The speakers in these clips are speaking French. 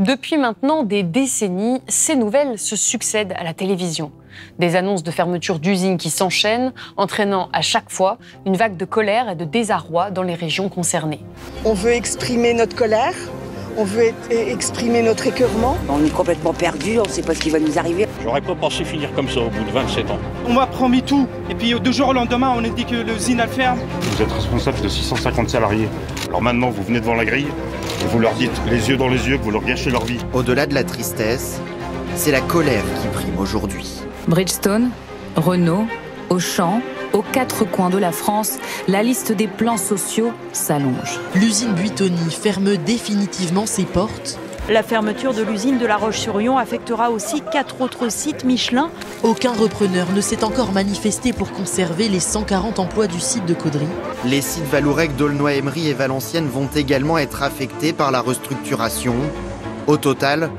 Depuis maintenant des décennies, ces nouvelles se succèdent à la télévision. Des annonces de fermeture d'usines qui s'enchaînent, entraînant à chaque fois une vague de colère et de désarroi dans les régions concernées. On veut exprimer notre colère, on veut exprimer notre écœurement. On est complètement perdu, on ne sait pas ce qui va nous arriver. J'aurais pas pensé finir comme ça au bout de 27 ans. On m'a promis tout, et puis deux jours au lendemain, on est dit que l'usine, a ferme. Vous êtes responsable de 650 salariés. Alors maintenant, vous venez devant la grille, et vous leur dites les yeux dans les yeux que vous leur gâchez leur vie. Au-delà de la tristesse, c'est la colère qui prime aujourd'hui. Bridgestone, Renault, Auchan, aux quatre coins de la France, la liste des plans sociaux s'allonge. L'usine Buitoni ferme définitivement ses portes. La fermeture de l'usine de La Roche-sur-Yon affectera aussi quatre autres sites Michelin. Aucun repreneur ne s'est encore manifesté pour conserver les 140 emplois du site de Caudry. Les sites Valourec, Dolnoy-Emery et Valenciennes vont également être affectés par la restructuration. Au total,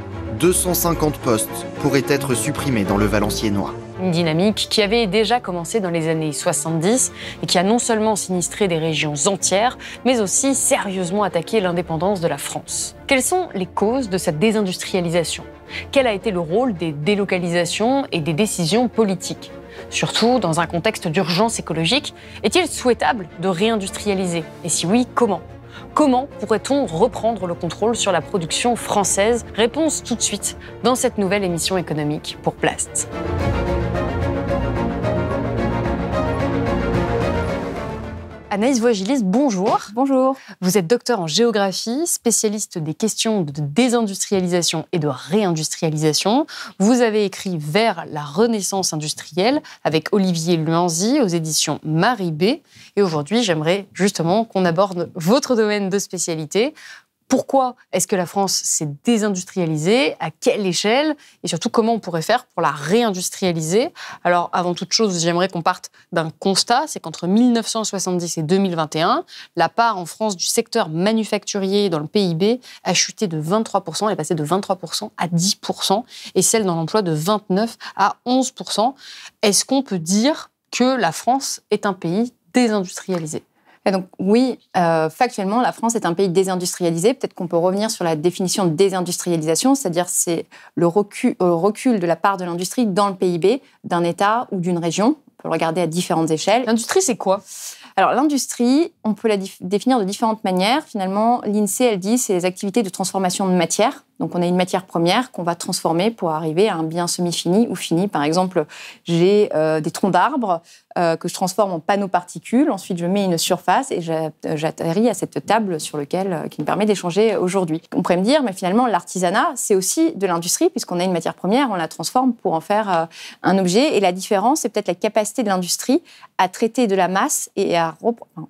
250 postes pourraient être supprimés dans le Valenciennois. Une dynamique qui avait déjà commencé dans les années 70 et qui a non seulement sinistré des régions entières, mais aussi sérieusement attaqué l'indépendance de la France. Quelles sont les causes de cette désindustrialisation Quel a été le rôle des délocalisations et des décisions politiques Surtout dans un contexte d'urgence écologique, est-il souhaitable de réindustrialiser Et si oui, comment Comment pourrait-on reprendre le contrôle sur la production française Réponse tout de suite dans cette nouvelle émission économique pour Plast. Anaïs Voigilis, bonjour. Bonjour. Vous êtes docteur en géographie, spécialiste des questions de désindustrialisation et de réindustrialisation. Vous avez écrit Vers la renaissance industrielle avec Olivier Luanzi aux éditions Marie B. Et aujourd'hui, j'aimerais justement qu'on aborde votre domaine de spécialité, pourquoi est-ce que la France s'est désindustrialisée, à quelle échelle, et surtout comment on pourrait faire pour la réindustrialiser. Alors, avant toute chose, j'aimerais qu'on parte d'un constat, c'est qu'entre 1970 et 2021, la part en France du secteur manufacturier dans le PIB a chuté de 23%, elle est passée de 23% à 10%, et celle dans l'emploi de 29% à 11%. Est-ce qu'on peut dire que la France est un pays désindustrialisé donc oui, euh, factuellement, la France est un pays désindustrialisé. Peut-être qu'on peut revenir sur la définition de désindustrialisation, c'est-à-dire c'est le recul, euh, recul de la part de l'industrie dans le PIB d'un État ou d'une région. On peut le regarder à différentes échelles. L'industrie, c'est quoi alors l'industrie, on peut la définir de différentes manières. Finalement, l'INSEE, elle dit, c'est les activités de transformation de matière. Donc on a une matière première qu'on va transformer pour arriver à un bien semi-fini ou fini. Par exemple, j'ai euh, des troncs d'arbres euh, que je transforme en panneaux particules. Ensuite, je mets une surface et j'atterris à cette table sur laquelle, euh, qui me permet d'échanger aujourd'hui. On pourrait me dire, mais finalement, l'artisanat, c'est aussi de l'industrie puisqu'on a une matière première, on la transforme pour en faire un objet. Et la différence, c'est peut-être la capacité de l'industrie à traiter de la masse et à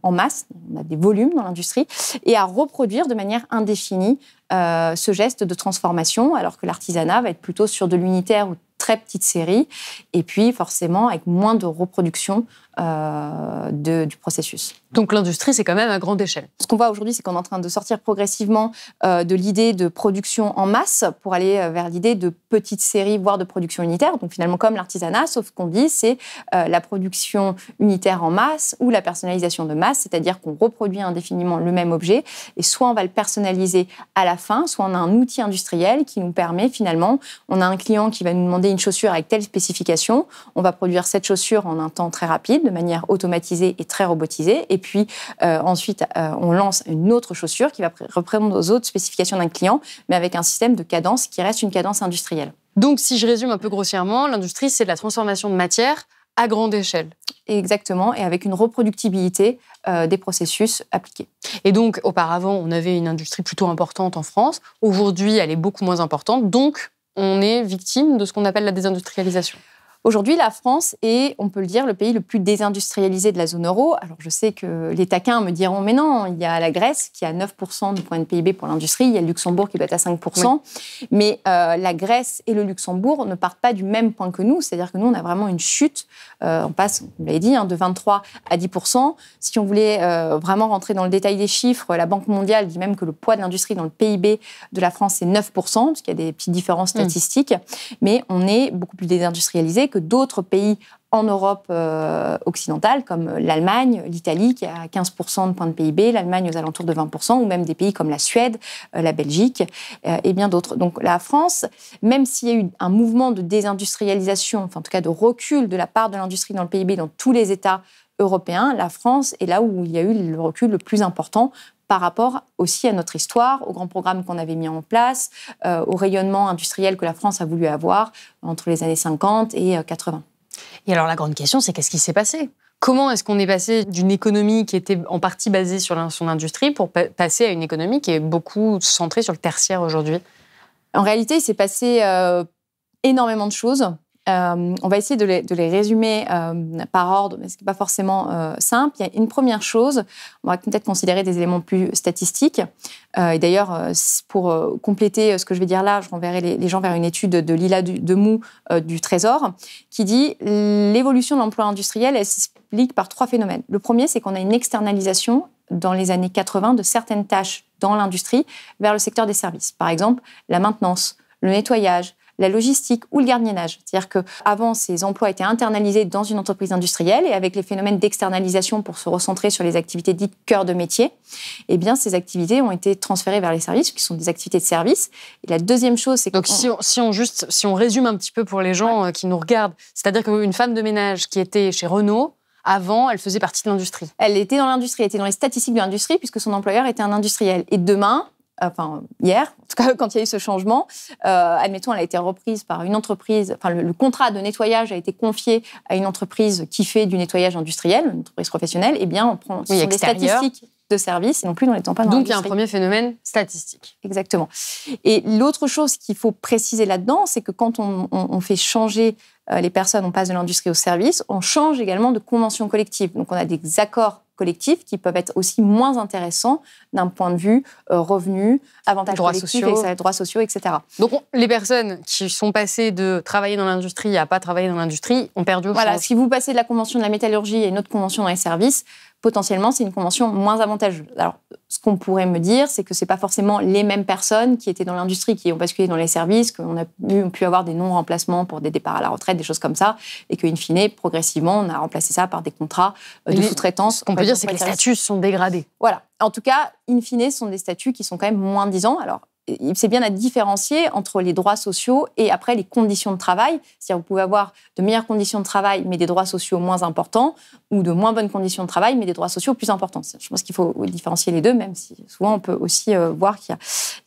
en masse, on a des volumes dans l'industrie et à reproduire de manière indéfinie euh, ce geste de transformation, alors que l'artisanat va être plutôt sur de l'unitaire ou très petite série, et puis forcément avec moins de reproduction euh, du processus. Donc l'industrie, c'est quand même à grande échelle. Ce qu'on voit aujourd'hui, c'est qu'on est en train de sortir progressivement euh, de l'idée de production en masse pour aller euh, vers l'idée de petites séries, voire de production unitaire. Donc finalement, comme l'artisanat, sauf qu'on dit, c'est la production unitaire en masse ou la personnalisation de masse, c'est-à-dire qu'on reproduit indéfiniment le même objet et soit on va le personnaliser à la fin, soit on a un outil industriel qui nous permet finalement, on a un client qui va nous demander une chaussure avec telle spécification, on va produire cette chaussure en un temps très rapide de manière automatisée et très robotisée. Et puis euh, ensuite, euh, on lance une autre chaussure qui va reprendre aux autres spécifications d'un client, mais avec un système de cadence qui reste une cadence industrielle. Donc, si je résume un peu grossièrement, l'industrie, c'est la transformation de matière à grande échelle. Exactement, et avec une reproductibilité euh, des processus appliqués. Et donc, auparavant, on avait une industrie plutôt importante en France. Aujourd'hui, elle est beaucoup moins importante. Donc, on est victime de ce qu'on appelle la désindustrialisation. Aujourd'hui, la France est, on peut le dire, le pays le plus désindustrialisé de la zone euro. Alors je sais que les taquins me diront, mais non, il y a la Grèce qui a 9% du point de PIB pour l'industrie, il y a le Luxembourg qui doit être à 5%, mais euh, la Grèce et le Luxembourg ne partent pas du même point que nous, c'est-à-dire que nous, on a vraiment une chute, euh, on passe, vous l'avez dit, hein, de 23 à 10%. Si on voulait euh, vraiment rentrer dans le détail des chiffres, la Banque mondiale dit même que le poids de l'industrie dans le PIB de la France est 9%, parce qu'il y a des petites différences mmh. statistiques, mais on est beaucoup plus désindustrialisé que d'autres pays en Europe euh, occidentale, comme l'Allemagne, l'Italie, qui a 15% de points de PIB, l'Allemagne aux alentours de 20%, ou même des pays comme la Suède, euh, la Belgique euh, et bien d'autres. Donc la France, même s'il y a eu un mouvement de désindustrialisation, enfin en tout cas de recul de la part de l'industrie dans le PIB dans tous les États européen, la France est là où il y a eu le recul le plus important par rapport aussi à notre histoire, au grand programme qu'on avait mis en place, euh, au rayonnement industriel que la France a voulu avoir entre les années 50 et 80. Euh, et alors la grande question, c'est qu'est-ce qui s'est passé Comment est-ce qu'on est passé d'une économie qui était en partie basée sur son industrie pour passer à une économie qui est beaucoup centrée sur le tertiaire aujourd'hui En réalité, il s'est passé euh, énormément de choses. Euh, on va essayer de les, résumer euh, par ordre, mais ce n'est pas forcément euh, simple. Il y a une première chose, on va peut-être considérer des éléments plus statistiques. et d'ailleurs, pour compléter ce que je vais dire là, je renverrai les, gens vers une étude de Lila Demou du Trésor, qui dit l'évolution de l'emploi industriel, s'explique par trois phénomènes. Le premier, c'est qu'on a une externalisation dans les années 80 de certaines tâches dans l'industrie vers le secteur des services. Par exemple, la maintenance, le nettoyage, la logistique ou le gardiennage. C'est-à-dire que avant, ces emplois étaient internalisés dans une entreprise industrielle et avec les phénomènes d'externalisation pour se recentrer sur les activités dites cœur de métier, eh bien, ces activités ont été transférées vers les services, qui sont des activités de service. la deuxième chose, c'est que. Donc, Si, on, juste, si on résume un petit peu pour les gens euh, qui nous regardent, c'est-à-dire qu'une femme de ménage qui était chez Renault, avant, elle faisait partie de l'industrie. Elle était dans l'industrie, elle était dans les statistiques de l'industrie puisque son employeur était un industriel. Et demain, enfin hier, en tout cas quand il y a eu ce changement, euh, admettons, elle a été reprise par une entreprise, enfin le, contrat de nettoyage a été confié à une entreprise qui fait du nettoyage industriel, une entreprise professionnelle, eh bien on prend sur des statistiques de service et non plus dans les temps pas dans Donc il y a un premier phénomène statistique. Exactement. Et l'autre chose qu'il faut préciser là-dedans, c'est que quand on fait changer euh, les personnes, on passe de l'industrie au service, on change également de convention collective. Donc on a des accords collectifs qui peuvent être aussi moins intéressants d'un point de vue euh, revenu, avantages collectifs, droits sociaux, etc. Donc les personnes qui sont passées de travailler dans l'industrie à pas travailler dans l'industrie ont perdu Voilà, si vous passez de la convention de la métallurgie et une autre convention dans les services, potentiellement, c'est une convention moins avantageuse. Alors, ce qu'on pourrait me dire, c'est que ce n'est pas forcément les mêmes personnes qui étaient dans l'industrie, qui ont basculé dans les services, qu'on a pu, avoir des non-remplacements pour des départs à la retraite, des choses comme ça, et qu'in fine, progressivement, on a remplacé ça par des contrats euh, de sous-traitance. qu'on peut euh, dire, c'est que les statuts sont dégradés. Voilà. En tout cas, in fine, ce sont des statuts qui sont quand même moins disants. Alors, c'est bien à différencier entre les droits sociaux et après les conditions de travail. C'est-à-dire vous pouvez avoir de meilleures conditions de travail mais des droits sociaux moins importants ou de moins bonnes conditions de travail mais des droits sociaux plus importants. Je pense qu'il faut différencier les deux, même si souvent on peut aussi euh, voir qu'il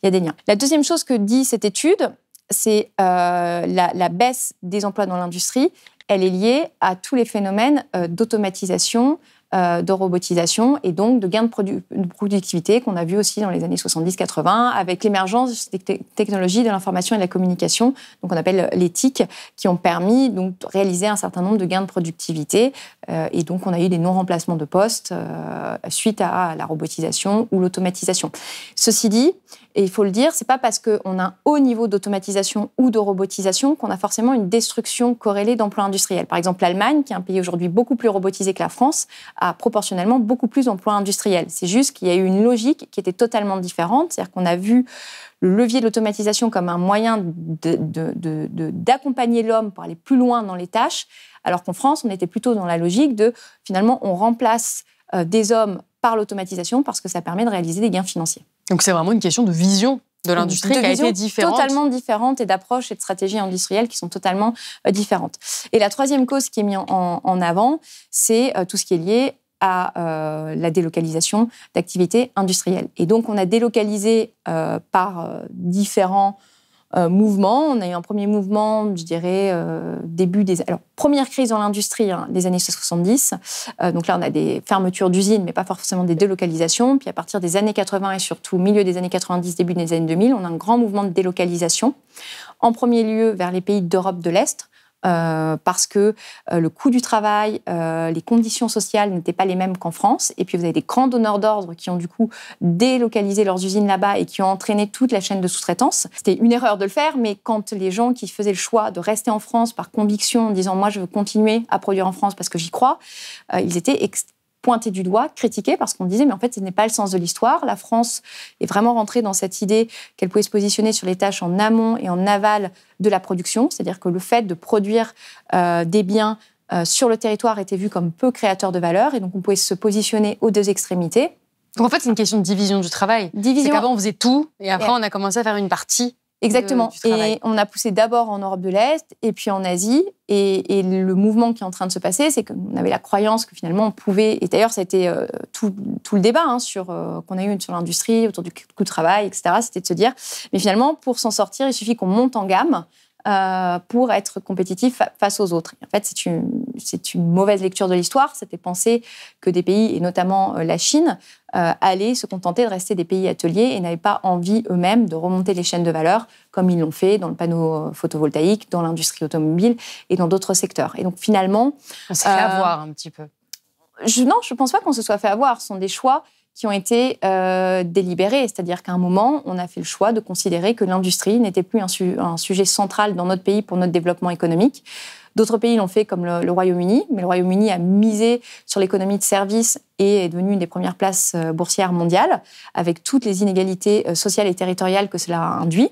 y, a des liens. La deuxième chose que dit cette étude, c'est euh, la, baisse des emplois dans l'industrie. Elle est liée à tous les phénomènes euh, d'automatisation, euh, de robotisation et donc de gains de, productivité qu'on a vu aussi dans les années 70-80 avec l'émergence des technologies de l'information et de la communication, donc on appelle l'éthique, qui ont permis donc de réaliser un certain nombre de gains de productivité euh, et donc on a eu des non-remplacements de postes euh, suite à la robotisation ou l'automatisation. Ceci dit, et il faut le dire, ce n'est pas parce qu'on a un haut niveau d'automatisation ou de robotisation qu'on a forcément une destruction corrélée d'emplois industriels. Par exemple, l'Allemagne, qui est un pays aujourd'hui beaucoup plus robotisé que la France, a proportionnellement beaucoup plus d'emplois industriels. C'est juste qu'il y a eu une logique qui était totalement différente. C'est-à-dire qu'on a vu le levier de l'automatisation comme un moyen d'accompagner l'homme pour aller plus loin dans les tâches, alors qu'en France, on était plutôt dans la logique de finalement on remplace euh, des hommes par l'automatisation parce que ça permet de réaliser des gains financiers. Donc c'est vraiment une question de vision de l'industrie qui a été totalement différente et d'approche et de stratégie industrielle qui sont totalement euh, différentes. Et la troisième cause qui est mise en, avant, c'est euh, tout ce qui est lié à euh, la délocalisation d'activités industrielles. Et donc on a délocalisé par différents euh, mouvement, On a eu un premier mouvement, je dirais, euh, début des... Alors, première crise dans l'industrie hein, des années 70. Euh, donc là, on a des fermetures d'usines, mais pas forcément des délocalisations. Puis à partir des années 80 et surtout milieu des années 90, début des années 2000, on a un grand mouvement de délocalisation. En premier lieu, vers les pays d'Europe de l'Est euh, parce que euh, le coût du travail, euh, les conditions sociales n'étaient pas les mêmes qu'en France. Et puis vous avez des grands donneurs d'ordre qui ont du coup délocalisé leurs usines là-bas et qui ont entraîné toute la chaîne de sous-traitance. C'était une erreur de le faire, mais quand les gens qui faisaient le choix de rester en France par conviction, en disant moi je veux continuer à produire en France parce que j'y crois, ils étaient pointé du doigt, critiqué, parce qu'on disait, mais en fait, ce n'est pas le sens de l'histoire. La France est vraiment rentrée dans cette idée qu'elle pouvait se positionner sur les tâches en amont et en aval de la production, c'est-à-dire que le fait de produire euh, des biens euh, sur le territoire était vu comme peu créateur de valeur, et donc on pouvait se positionner aux deux extrémités. Donc en fait, c'est une question de division du travail. Division. Avant, on faisait tout, et après, on a commencé à faire une partie Exactement. et on a poussé d'abord en Europe de l'Est et puis en Asie. Et, le mouvement qui est en train de se passer, c'est qu'on avait la croyance que finalement on pouvait. Et d'ailleurs, ça a été euh, tout, le débat hein, sur euh, qu'on a eu sur l'industrie autour du coût de travail, etc. C'était de se dire, mais finalement, pour s'en sortir, il suffit qu'on monte en gamme, euh, pour être compétitif face aux autres. en fait, c'est une, mauvaise lecture de l'histoire. C'était penser que des pays, et notamment euh, la Chine, euh, allaient se contenter de rester des pays ateliers et n'avaient pas envie eux-mêmes de remonter les chaînes de valeur comme ils l'ont fait dans le panneau photovoltaïque, dans l'industrie automobile et dans d'autres secteurs. Et donc finalement... On s'est fait avoir un petit peu. Je, non, je ne pense pas qu'on se soit fait avoir. Ce sont des choix qui ont été euh, délibérées. C'est-à-dire qu'à un moment, on a fait le choix de considérer que l'industrie n'était plus un, sujet central dans notre pays pour notre développement économique. D'autres pays l'ont fait, comme le, Royaume-Uni, mais le Royaume-Uni a misé sur l'économie de services et est devenu une des premières places euh, boursières mondiales, avec toutes les inégalités euh, sociales et territoriales que cela induit.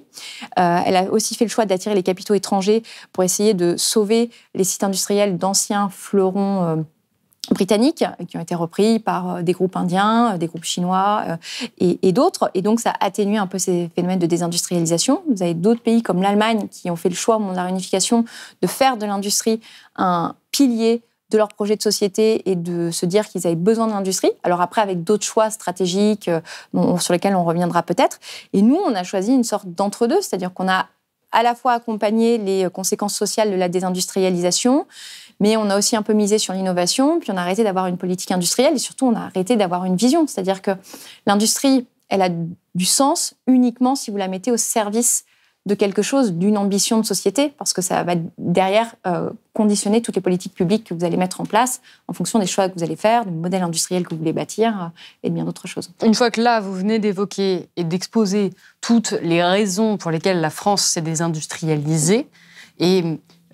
Euh, elle a aussi fait le choix d'attirer les capitaux étrangers pour essayer de sauver les sites industriels d'anciens fleurons britanniques qui ont été repris par euh, des groupes indiens, euh, des groupes chinois euh, et, d'autres. Et donc, ça a atténué un peu ces phénomènes de désindustrialisation. Vous avez d'autres pays comme l'Allemagne qui ont fait le choix au moment de la réunification de faire de l'industrie un pilier de leur projet de société et de se dire qu'ils avaient besoin de l'industrie. Alors après, avec d'autres choix stratégiques sur lesquels on reviendra peut-être. Et nous, on a choisi une sorte d'entre-deux, c'est-à-dire qu'on a à la fois accompagné les conséquences sociales de la désindustrialisation, mais on a aussi un peu misé sur l'innovation, puis on a arrêté d'avoir une politique industrielle et surtout on a arrêté d'avoir une vision. C'est-à-dire que l'industrie, elle a du sens uniquement si vous la mettez au service de quelque chose, d'une ambition de société, parce que ça va derrière euh, conditionner toutes les politiques publiques que vous allez mettre en place en fonction des choix que vous allez faire, du modèle industriel que vous voulez bâtir euh, et de bien d'autres choses. Une fois que là, vous venez d'évoquer et d'exposer toutes les raisons pour lesquelles la France s'est désindustrialisée, et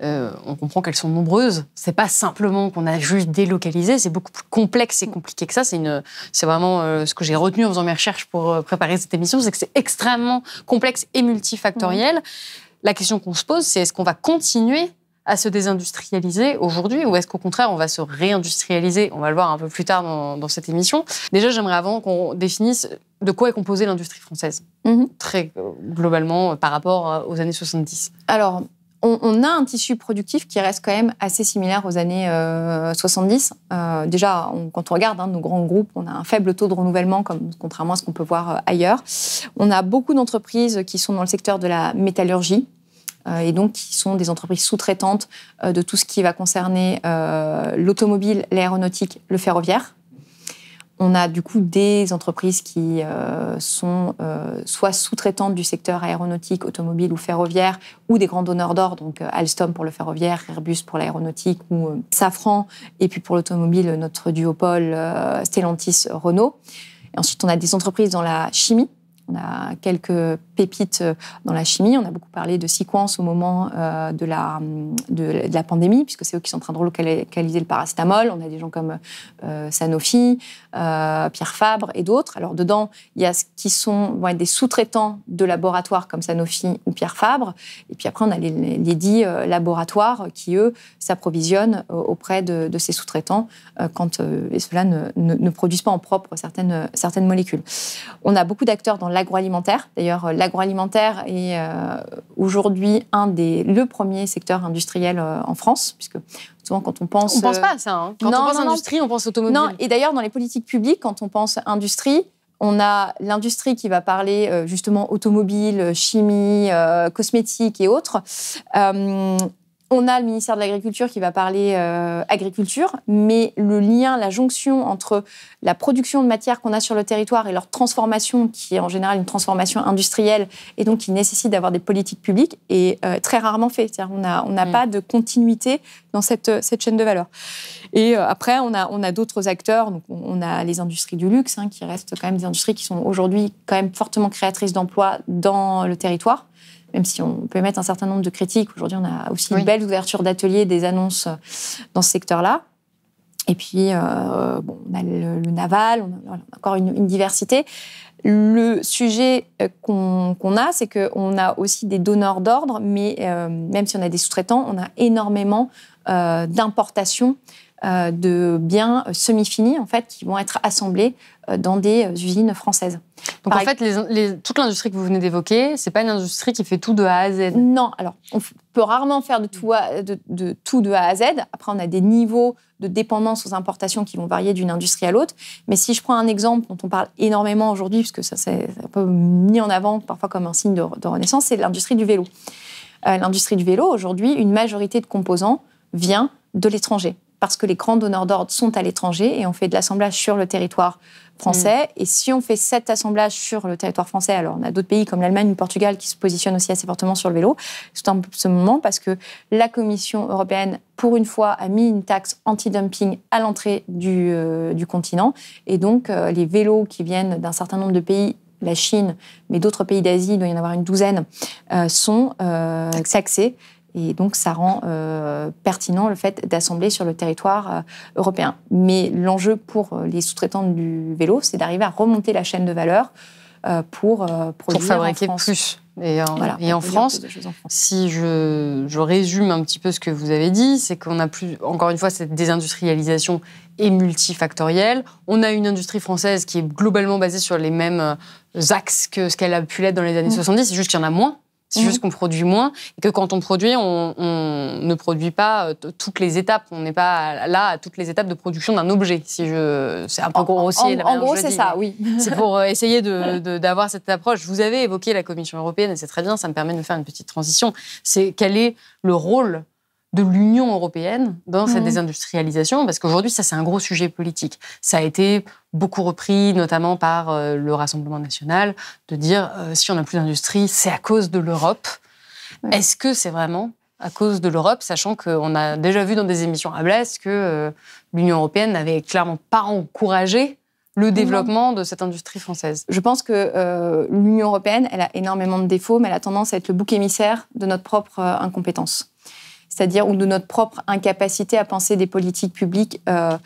euh, on comprend qu'elles sont nombreuses. C'est pas simplement qu'on a juste délocalisé, c'est beaucoup plus complexe et compliqué que ça. C'est vraiment euh, ce que j'ai retenu en faisant mes recherches pour euh, préparer cette émission, c'est que c'est extrêmement complexe et multifactoriel. La question qu'on se pose, c'est est-ce qu'on va continuer à se désindustrialiser aujourd'hui ou est-ce qu'au contraire on va se réindustrialiser On va le voir un peu plus tard dans, cette émission. Déjà, j'aimerais avant qu'on définisse de quoi est composée l'industrie française, mm-hmm. très globalement par rapport aux années 70. Alors, on, a un tissu productif qui reste quand même assez similaire aux années 70. Euh, euh, déjà, quand on regarde hein, nos grands groupes, on a un faible taux de renouvellement, comme, contrairement à ce qu'on peut voir euh, ailleurs. On a beaucoup d'entreprises qui sont dans le secteur de la métallurgie, et donc qui sont des entreprises sous-traitantes de tout ce qui va concerner l'automobile, l'aéronautique, le ferroviaire. On a du coup des entreprises qui euh, sont euh, soit sous-traitantes du secteur aéronautique, automobile ou ferroviaire, ou des grands donneurs d'or, donc euh, Alstom pour le ferroviaire, Airbus pour l'aéronautique ou Safran, et puis pour l'automobile, notre duopole Stellantis-Renault. ensuite, on a des entreprises dans la chimie. On a quelques pépites euh, dans la chimie. On a beaucoup parlé de Sequence au moment euh, de, la, de, la pandémie, puisque c'est eux qui sont en train de localiser le paracétamol. On a des gens comme euh, Sanofi, Pierre Fabre et d'autres. Alors dedans, il y a ce qui sont, des sous-traitants de laboratoires comme Sanofi ou Pierre Fabre. Et puis après, on a les, les dix laboratoires qui, eux, s'approvisionnent auprès de, ces sous-traitants quand et cela ne, ne, produisent pas en propre certaines, certaines molécules. On a beaucoup d'acteurs dans l'agroalimentaire. D'ailleurs, l'agroalimentaire l'agroalimentaire est euh, aujourd'hui un des, le premier secteur industriel euh, en France, puisque souvent quand on pense... On pense euh, pas à ça. Hein. Quand on pense industrie, on pense automobile. Non, et d'ailleurs, dans les politiques publiques, quand on pense industrie, on a l'industrie qui va parler justement automobile, chimie, cosmétique et autres on a le ministère de l'Agriculture qui va parler euh, agriculture, mais le lien, la jonction entre la production de matières qu'on a sur le territoire et leur transformation, qui est en général une transformation industrielle et donc qui nécessite d'avoir des politiques publiques, est euh, très rarement fait. C'est-à-dire on n'a mm. pas de continuité dans cette, euh, cette chaîne de valeur. Et après, on a, on a d'autres acteurs. Donc on a les industries du luxe, hein, qui restent quand même des industries qui sont aujourd'hui quand même fortement créatrices d'emplois dans le territoire même si on peut émettre un certain nombre de critiques. Aujourd'hui, on a aussi une belle ouverture d'ateliers, des annonces euh, dans ce secteur-là. Et puis, euh, bon, on a le, naval, on a encore une, diversité. Le sujet euh, qu'on a, c'est qu'on a aussi des donneurs d'ordre, mais même si on a des sous-traitants, on a énormément d'importations euh, de biens semi-finis en fait qui vont être assemblés euh, dans des euh, usines françaises. Donc en fait, toute l'industrie que vous venez d'évoquer, c'est pas une industrie qui fait tout de A à Z. Non, alors on peut rarement faire de tout, de, A à Z. Après, on a des niveaux de dépendance aux importations qui vont varier d'une industrie à l'autre. Mais si je prends un exemple dont on parle énormément aujourd'hui, puisque ça c'est un peu mis en avant parfois comme un signe de, renaissance, c'est l'industrie du vélo. l'industrie du vélo aujourd'hui, une majorité de composants vient de l'étranger parce que les grands donneurs d'ordre sont à l'étranger et on fait de l'assemblage sur le territoire français. Mm. Et si on fait cet assemblage sur le territoire français, alors on a d'autres pays comme l'Allemagne ou le Portugal qui se positionnent aussi assez fortement sur le vélo, c'est en ce moment parce que la Commission européenne, pour une fois, a mis une taxe anti-dumping à l'entrée du, euh, continent. Et donc, euh, les vélos qui viennent d'un certain nombre de pays la Chine, mais d'autres pays d'Asie, il doit y en avoir une douzaine, euh, sont taxés et donc, ça rend euh, pertinent le fait d'assembler sur le territoire euh, européen. Mais l'enjeu pour euh, les sous-traitants du vélo, c'est d'arriver à remonter la chaîne de valeur pour produire pour fabriquer en plus. Et en, France, si je, résume un petit peu ce que vous avez dit, c'est qu'on a plus, encore une fois, cette désindustrialisation est multifactorielle. On a une industrie française qui est globalement basée sur les mêmes axes que ce qu'elle a pu l'être dans les années 70, mm. c'est juste qu'il y en a moins. C'est juste mmh. qu'on produit moins et que quand on produit, on, on ne produit pas euh, toutes les étapes. On n'est pas là à toutes les étapes de production d'un objet. Si je, c'est un peu grossier. En, en gros, c'est ça, oui. c'est pour euh, essayer de, d'avoir cette approche. Vous avez évoqué la Commission européenne et c'est très bien. Ça me permet de faire une petite transition. C'est quel est le rôle de l'Union européenne dans cette mmh. désindustrialisation, parce qu'aujourd'hui, ça, c'est un gros sujet politique. Ça a été beaucoup repris, notamment par euh, le Rassemblement national, de dire euh, si on n'a plus d'industrie, c'est à cause de l'Europe. Est-ce que c'est vraiment à cause de l'Europe, sachant qu'on a déjà vu dans des émissions à Blesse que euh, l'Union européenne n'avait clairement pas encouragé le développement de cette industrie française Je pense que l'Union européenne, elle a énormément de défauts, mais elle a tendance à être le bouc émissaire de notre propre incompétence c'est-à-dire ou de notre propre incapacité à penser des politiques publiques euh,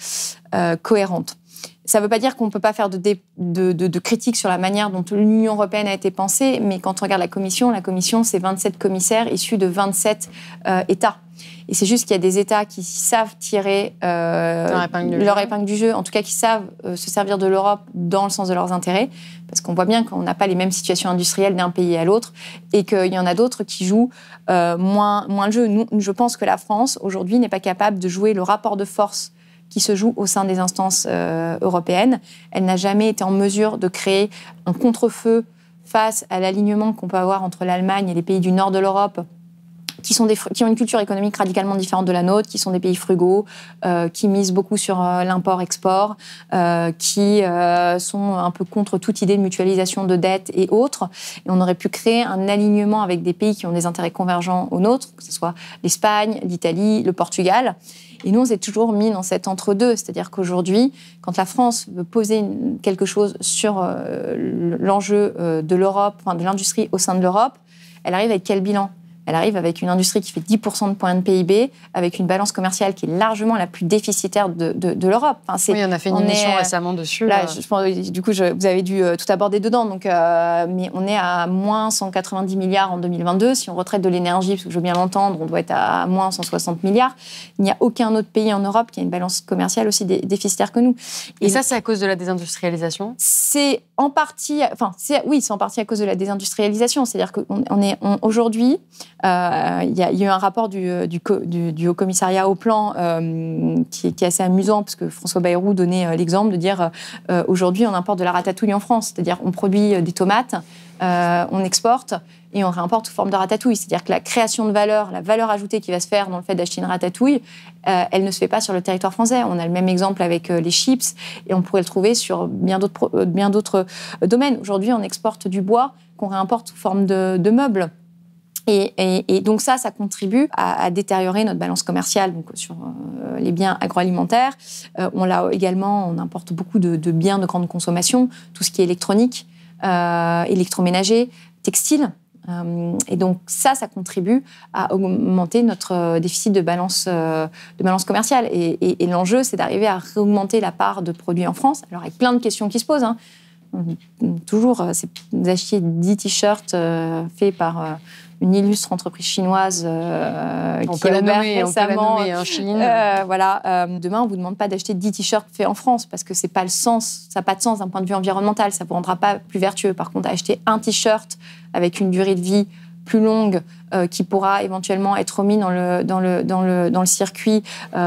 euh, cohérentes. Ça ne veut pas dire qu'on ne peut pas faire de, critiques sur la manière dont l'Union européenne a été pensée, mais quand on regarde la Commission, la Commission, c'est 27 commissaires issus de 27 euh, États. Et c'est juste qu'il y a des États qui savent tirer euh, leur, épingle, du jeu, en tout cas qui savent euh, se servir de l'Europe dans le sens de leurs intérêts, parce qu'on voit bien qu'on n'a pas les mêmes situations industrielles d'un pays à l'autre, et qu'il y en a d'autres qui jouent euh, moins, le jeu. je pense que la France, aujourd'hui, n'est pas capable de jouer le rapport de force qui se joue au sein des instances européennes. Elle n'a jamais été en mesure de créer un contre-feu face à l'alignement qu'on peut avoir entre l'Allemagne et les pays du nord de l'Europe qui, sont des, ont une culture économique radicalement différente de la nôtre, qui sont des pays frugaux, euh, qui misent beaucoup sur euh, l'import-export, euh, qui sont un peu contre toute idée de mutualisation de dettes et autres. Et on aurait pu créer un alignement avec des pays qui ont des intérêts convergents aux nôtres, que ce soit l'Espagne, l'Italie, le Portugal. Et nous, on s'est toujours mis dans cet entre-deux. C'est-à-dire qu'aujourd'hui, quand la France veut poser quelque chose sur l'enjeu de l'Europe, enfin, de l'industrie au sein de l'Europe, elle arrive avec quel bilan elle arrive avec une industrie qui fait 10% de points de PIB, avec une balance commerciale qui est largement la plus déficitaire de, l'Europe. oui, on a fait une émission euh, récemment dessus. Là, euh. du coup, je, vous avez dû euh, tout aborder dedans. Donc, mais on est à moins 190 milliards en 2022. Si on retraite de l'énergie, parce que je veux bien l'entendre, on doit être à moins 160 milliards. Il n'y a aucun autre pays en Europe qui a une balance commerciale aussi déficitaire que nous. Et, ça, c'est à cause de la désindustrialisation C'est en partie, enfin, oui, c'est en partie à cause de la désindustrialisation. C'est-à-dire qu'on on est on, aujourd'hui euh, il y, a eu un rapport du, euh, Haut Commissariat au plan euh, qui, est assez amusant, parce que François Bayrou donnait l'exemple de dire aujourd'hui on importe de la ratatouille en France, c'est-à-dire on produit des tomates, on exporte et on réimporte sous forme de ratatouille. C'est-à-dire que la création de valeur, la valeur ajoutée qui va se faire dans le fait d'acheter une ratatouille, elle ne se fait pas sur le territoire français. On a le même exemple avec les chips et on pourrait le trouver sur bien d'autres, bien d'autres domaines. Aujourd'hui, on exporte du bois qu'on réimporte sous forme de meubles. Et, donc ça, ça contribue à, détériorer notre balance commerciale donc sur euh, les biens agroalimentaires. Euh, on l'a également, on importe beaucoup de, biens de grande consommation, tout ce qui est électronique, euh, électroménager, textile. et donc ça, ça contribue à augmenter notre déficit de balance, de balance commerciale. Et, l'enjeu, c'est d'arriver à augmenter la part de produits en France. Alors avec plein de questions qui se posent. Hein. Toujours, c'est d'acheter 10 t-shirts faits par une illustre entreprise chinoise euh, qui est a ouvert récemment. en hein, Chine. Euh, voilà. Euh, demain, on vous demande pas d'acheter 10 t-shirts faits en France parce que c'est pas le sens. Ça n'a pas de sens d'un point de vue environnemental. Ça vous rendra pas plus vertueux. Par contre, acheter un t-shirt avec une durée de vie plus longue qui pourra éventuellement être remis dans le, dans le, dans le, dans le circuit pour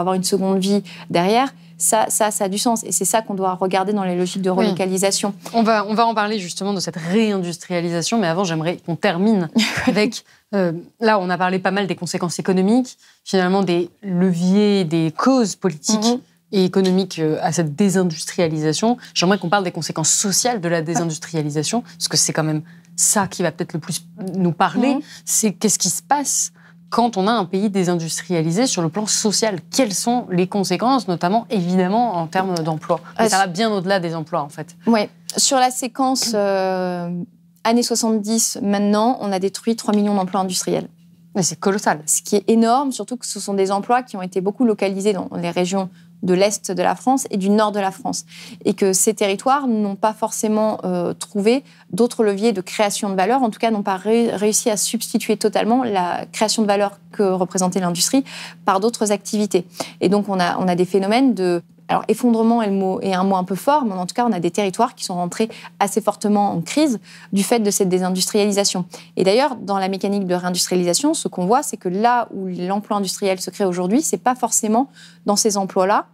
avoir une seconde vie derrière, ça, ça, ça a du sens. Et c'est ça qu'on doit regarder dans les logiques de relocalisation. On, va, on va en parler justement de cette réindustrialisation, mais avant, j'aimerais qu'on termine avec. Euh, là, on a parlé pas mal des conséquences économiques, finalement des leviers, des causes politiques. Mhm. et économiques euh, à cette désindustrialisation. J'aimerais qu'on parle des conséquences sociales de la désindustrialisation, parce que c'est quand même ça qui va peut-être le plus nous parler. Mhm. C'est qu'est-ce qui se passe quand on a un pays désindustrialisé sur le plan social Quelles sont les conséquences, notamment évidemment en termes d'emploi Ça va bien au-delà des emplois en fait. Oui, sur la séquence euh, années 70, maintenant, on a détruit 3 millions d'emplois industriels. C'est colossal. Ce qui est énorme, surtout que ce sont des emplois qui ont été beaucoup localisés dans les régions de l'Est de la France et du Nord de la France. Et que ces territoires n'ont pas forcément euh, trouvé d'autres leviers de création de valeur, en tout cas n'ont pas réussi à substituer totalement la création de valeur que représentait l'industrie par d'autres activités. Et donc on a, on a des phénomènes de alors effondrement est, un mot un peu fort, mais en tout cas, on a des territoires qui sont rentrés assez fortement en crise du fait de cette désindustrialisation. Et d'ailleurs, dans la mécanique de réindustrialisation, ce qu'on voit, c'est que là où l'emploi industriel se crée aujourd'hui, ce n'est pas forcément dans ces emplois-là,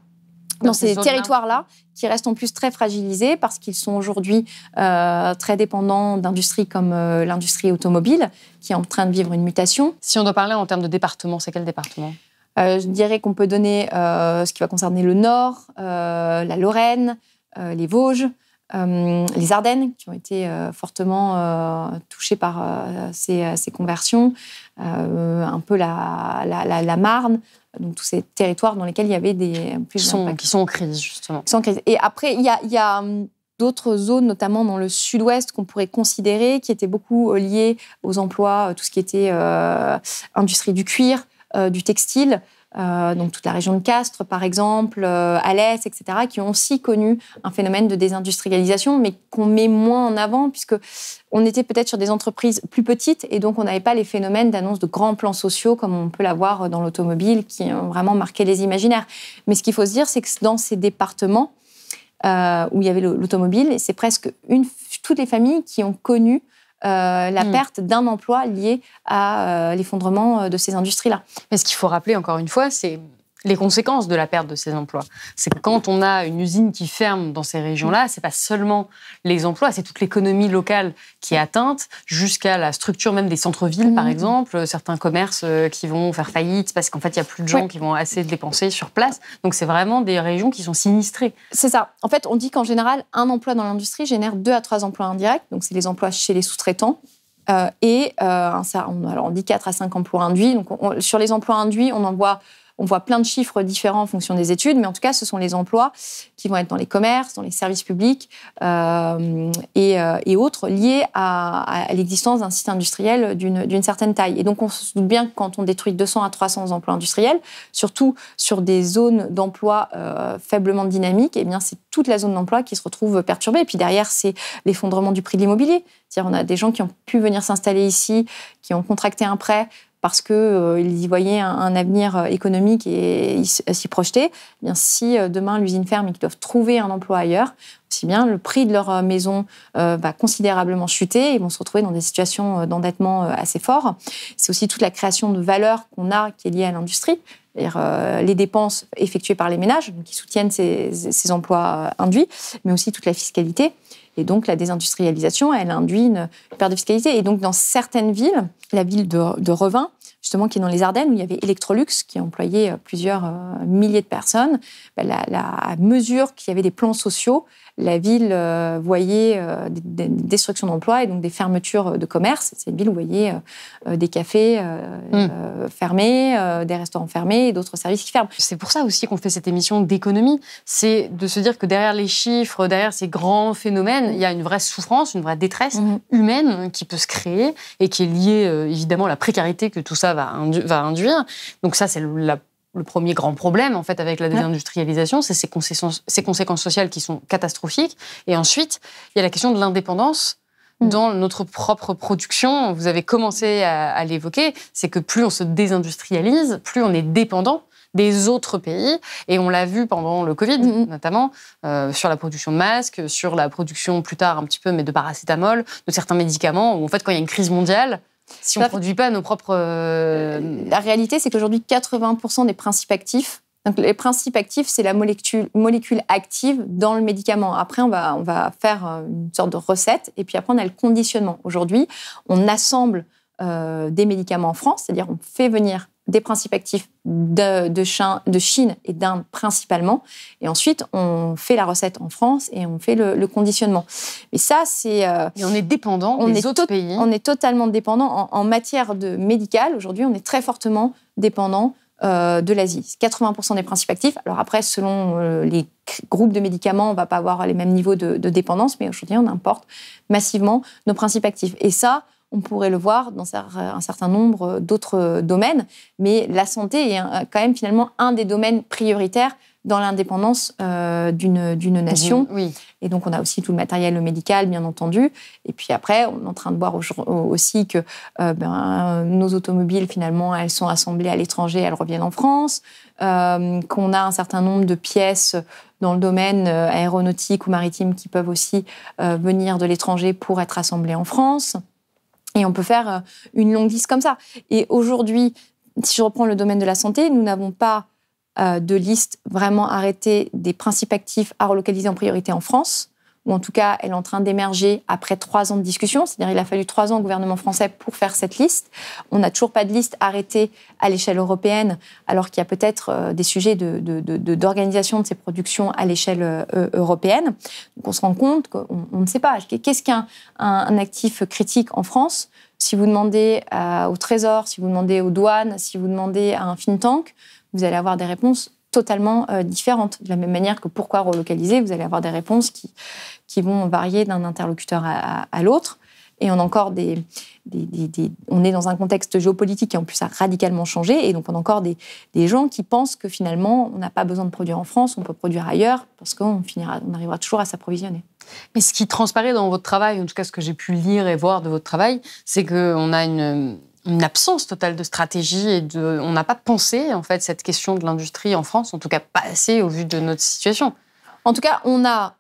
dans, ces, territoires-là, qui restent en plus très fragilisés parce qu'ils sont aujourd'hui euh, très dépendants d'industries comme euh, l'industrie automobile, qui est en train de vivre une mutation. Si on doit parler en termes de départements, c'est quel département euh, je dirais qu'on peut donner euh, ce qui va concerner le Nord, euh, la Lorraine, les Vosges, les Ardennes, qui ont été fortement touchées par ces, conversions, un peu la, Marne, donc tous ces territoires dans lesquels il y avait des qui sont, en crise justement. Qui Et après, il y a, hum, d'autres zones, notamment dans le sud-ouest, qu'on pourrait considérer, qui étaient beaucoup liées aux emplois, tout ce qui était industrie du cuir, euh, du textile, euh, donc toute la région de Castres, par exemple, euh, Alès, etc., qui ont aussi connu un phénomène de désindustrialisation, mais qu'on met moins en avant, puisque on était peut-être sur des entreprises plus petites, et donc on n'avait pas les phénomènes d'annonce de grands plans sociaux, comme on peut l'avoir dans l'automobile, qui ont vraiment marqué les imaginaires. Mais ce qu'il faut se dire, c'est que dans ces départements euh, où il y avait l'automobile, c'est presque toutes les familles qui ont connu euh, la hmm. perte d'un emploi lié à euh, l'effondrement euh, de ces industries-là. Mais ce qu'il faut rappeler encore une fois, c'est les conséquences de la perte de ces emplois. C'est que quand on a une usine qui ferme dans ces régions-là, c'est pas seulement les emplois, c'est toute l'économie locale qui est atteinte, jusqu'à la structure même des centres-villes, par mmh. exemple, certains commerces euh, qui vont faire faillite parce qu'en fait, il y a plus de gens qui vont assez dépenser sur place. Donc, c'est vraiment des régions qui sont sinistrées. C'est ça. En fait, on dit qu'en général, un emploi dans l'industrie génère deux à trois emplois indirects. Donc, c'est les emplois chez les sous-traitants, euh, et euh, on, alors on dit quatre à cinq emplois induits. Donc sur les emplois induits, on en voit on voit plein de chiffres différents en fonction des études, mais en tout cas, ce sont les emplois qui vont être dans les commerces, dans les services publics euh, euh, et, autres liés à, l'existence d'un site industriel d'une certaine taille. Et donc, on se doute bien que quand on détruit 200 à 300 emplois industriels, surtout sur des zones d'emploi euh, faiblement dynamiques, eh bien, c'est toute la zone d'emploi qui se retrouve perturbée. Et puis derrière, c'est l'effondrement du prix de l'immobilier. C'est-à-dire, on a des gens qui ont pu venir s'installer ici, qui ont contracté un prêt parce qu'ils euh, y voyaient un, avenir euh, économique et, euh, s'y projetaient. Eh bien, si demain l'usine ferme et qu'ils doivent trouver un emploi ailleurs, aussi bien le prix de leur maison va considérablement chuter, ils vont se retrouver dans des situations d'endettement assez fortes. C'est aussi toute la création de valeur qu'on a qui est liée à l'industrie, les dépenses effectuées par les ménages qui soutiennent ces emplois induits, mais aussi toute la fiscalité. Et donc, la désindustrialisation, elle induit une perte de fiscalité. Et donc, dans certaines villes, la ville de, de Revin, justement qui est dans les Ardennes, où il y avait Electrolux, qui employait euh, plusieurs euh, milliers de personnes, bah, la, à mesure qu'il y avait des plans sociaux, la ville euh, voyait des, destructions d'emplois et donc des fermetures de commerces. une ville où voyait des cafés mm. fermés, des restaurants fermés et d'autres services qui ferment. C'est pour ça aussi qu'on fait cette émission d'économie, c'est de se dire que derrière les chiffres, derrière ces grands phénomènes, il y a une vraie souffrance, une vraie détresse mm-hmm. humaine qui peut se créer et qui est liée évidemment à la précarité que tout ça va, induire. Donc ça, c'est le premier grand problème en fait avec la désindustrialisation, c'est ces conséquences, conséquences sociales qui sont catastrophiques. Et ensuite, il y a la question de l'indépendance mm. dans notre propre production. Vous avez commencé à, l'évoquer, c'est que plus on se désindustrialise, plus on est dépendant des autres pays. Et on l'a vu pendant le Covid, mm-hmm. notamment, euh, sur la production de masques, sur la production plus tard un petit peu, mais de paracétamol, de certains médicaments, où en fait, quand il y a une crise mondiale, si on ne produit pas nos propres... Euh, la réalité, c'est qu'aujourd'hui, 80% des principes actifs donc, les principes actifs, c'est la molécule, molécule, active dans le médicament. Après, on va, on va faire euh, une sorte de recette et puis après, on a le conditionnement. Aujourd'hui, on assemble euh, des médicaments en France, c'est-à-dire on fait venir des principes actifs de, Chine, et d'Inde principalement. Et ensuite, on fait la recette en France et on fait le, conditionnement. Mais ça, c'est... Euh, on est dépendant on des est autres pays. On est totalement dépendant. En, matière de médicale, aujourd'hui, on est très fortement dépendant euh, de l'Asie. 80% des principes actifs. Alors après, selon euh, les groupes de médicaments, on ne va pas avoir les mêmes niveaux de, de dépendance, mais aujourd'hui, on importe massivement nos principes actifs. Et ça, on pourrait le voir dans un certain nombre d'autres domaines, mais la santé est quand même finalement un des domaines prioritaires dans l'indépendance euh, d'une nation. Oui. Et donc, on a aussi tout le matériel médical, bien entendu. Et puis après, on est en train de voir aussi que euh, ben, nos automobiles, finalement, elles sont assemblées à l'étranger, elles reviennent en France, euh, qu'on a un certain nombre de pièces dans le domaine aéronautique ou maritime qui peuvent aussi venir de l'étranger pour être assemblées en France. Et on peut faire euh, une longue liste comme ça. Et aujourd'hui, si je reprends le domaine de la santé, nous n'avons pas euh, de liste vraiment arrêtée des principes actifs à relocaliser en priorité en France ou en tout cas elle est en train d'émerger après trois ans de discussion, c'est-à-dire il a fallu trois ans au gouvernement français pour faire cette liste. On n'a toujours pas de liste arrêtée à l'échelle européenne, alors qu'il y a peut-être euh, des sujets d'organisation de, ces productions à l'échelle euh, européenne. Donc on se rend compte qu'on ne sait pas. Qu'est-ce qu'un actif critique en France Si vous demandez euh, au Trésor, si vous demandez aux douanes, si vous demandez à un fintech, vous allez avoir des réponses totalement euh, différentes. De la même manière que pourquoi relocaliser, vous allez avoir des réponses qui, qui vont varier d'un interlocuteur à, l'autre. Et on, a encore des, on est dans un contexte géopolitique qui en plus a radicalement changé. Et donc on a encore des, gens qui pensent que finalement on n'a pas besoin de produire en France, on peut produire ailleurs parce qu'on finira, on arrivera toujours à s'approvisionner. Mais ce qui transparaît dans votre travail, en tout cas ce que j'ai pu lire et voir de votre travail, c'est qu'on a une, une absence totale de stratégie et de, on n'a pas pensé en fait cette question de l'industrie en France, en tout cas pas assez au vu de notre situation. En tout cas, on a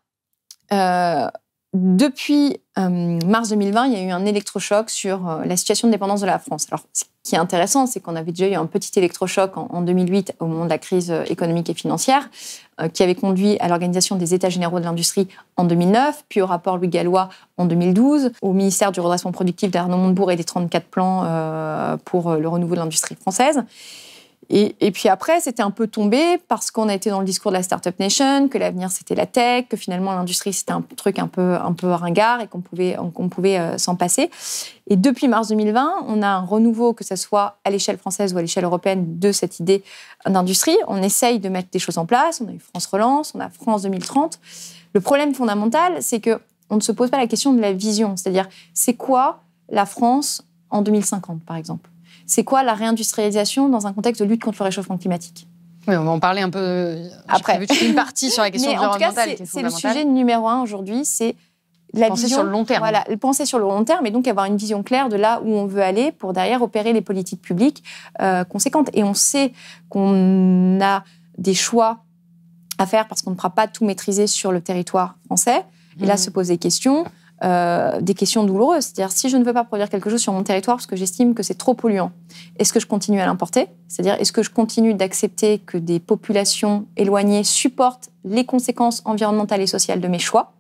euh, depuis euh, mars 2020, il y a eu un électrochoc sur euh, la situation de dépendance de la France. Alors, ce qui est intéressant, c'est qu'on avait déjà eu un petit électrochoc en, 2008 au moment de la crise euh, économique et financière, qui avait conduit à l'organisation des États généraux de l'industrie en 2009, puis au rapport Louis Gallois en 2012, au ministère du redressement productif d'Arnaud Montebourg et des 34 plans pour le renouveau de l'industrie française. Et, puis après, c'était un peu tombé parce qu'on a été dans le discours de la Startup Nation, que l'avenir c'était la tech, que finalement l'industrie c'était un truc un peu, un peu ringard et qu'on pouvait, euh, s'en passer. Et depuis mars 2020, on a un renouveau, que ce soit à l'échelle française ou à l'échelle européenne, de cette idée d'industrie. On essaye de mettre des choses en place. On a eu France Relance, on a France 2030. Le problème fondamental, c'est que on ne se pose pas la question de la vision. C'est-à-dire, c'est quoi la France en 2050, par exemple c'est quoi la réindustrialisation dans un contexte de lutte contre le réchauffement climatique on va en parler un peu après. Vu, une partie sur la question Mais environnementale. C'est le sujet numéro un aujourd'hui, c'est la penser vision, sur le long terme. Voilà, penser sur le long terme et donc avoir une vision claire de là où on veut aller pour derrière opérer les politiques publiques euh, conséquentes. Et on sait qu'on a des choix à faire parce qu'on ne pourra pas tout maîtriser sur le territoire français. Et là, mmh. se poser des questions euh, des questions douloureuses. C'est-à-dire, si je ne veux pas produire quelque chose sur mon territoire parce que j'estime que c'est trop polluant, est-ce que je continue à l'importer C'est-à-dire, est-ce que je continue d'accepter que des populations éloignées supportent les conséquences environnementales et sociales de mes choix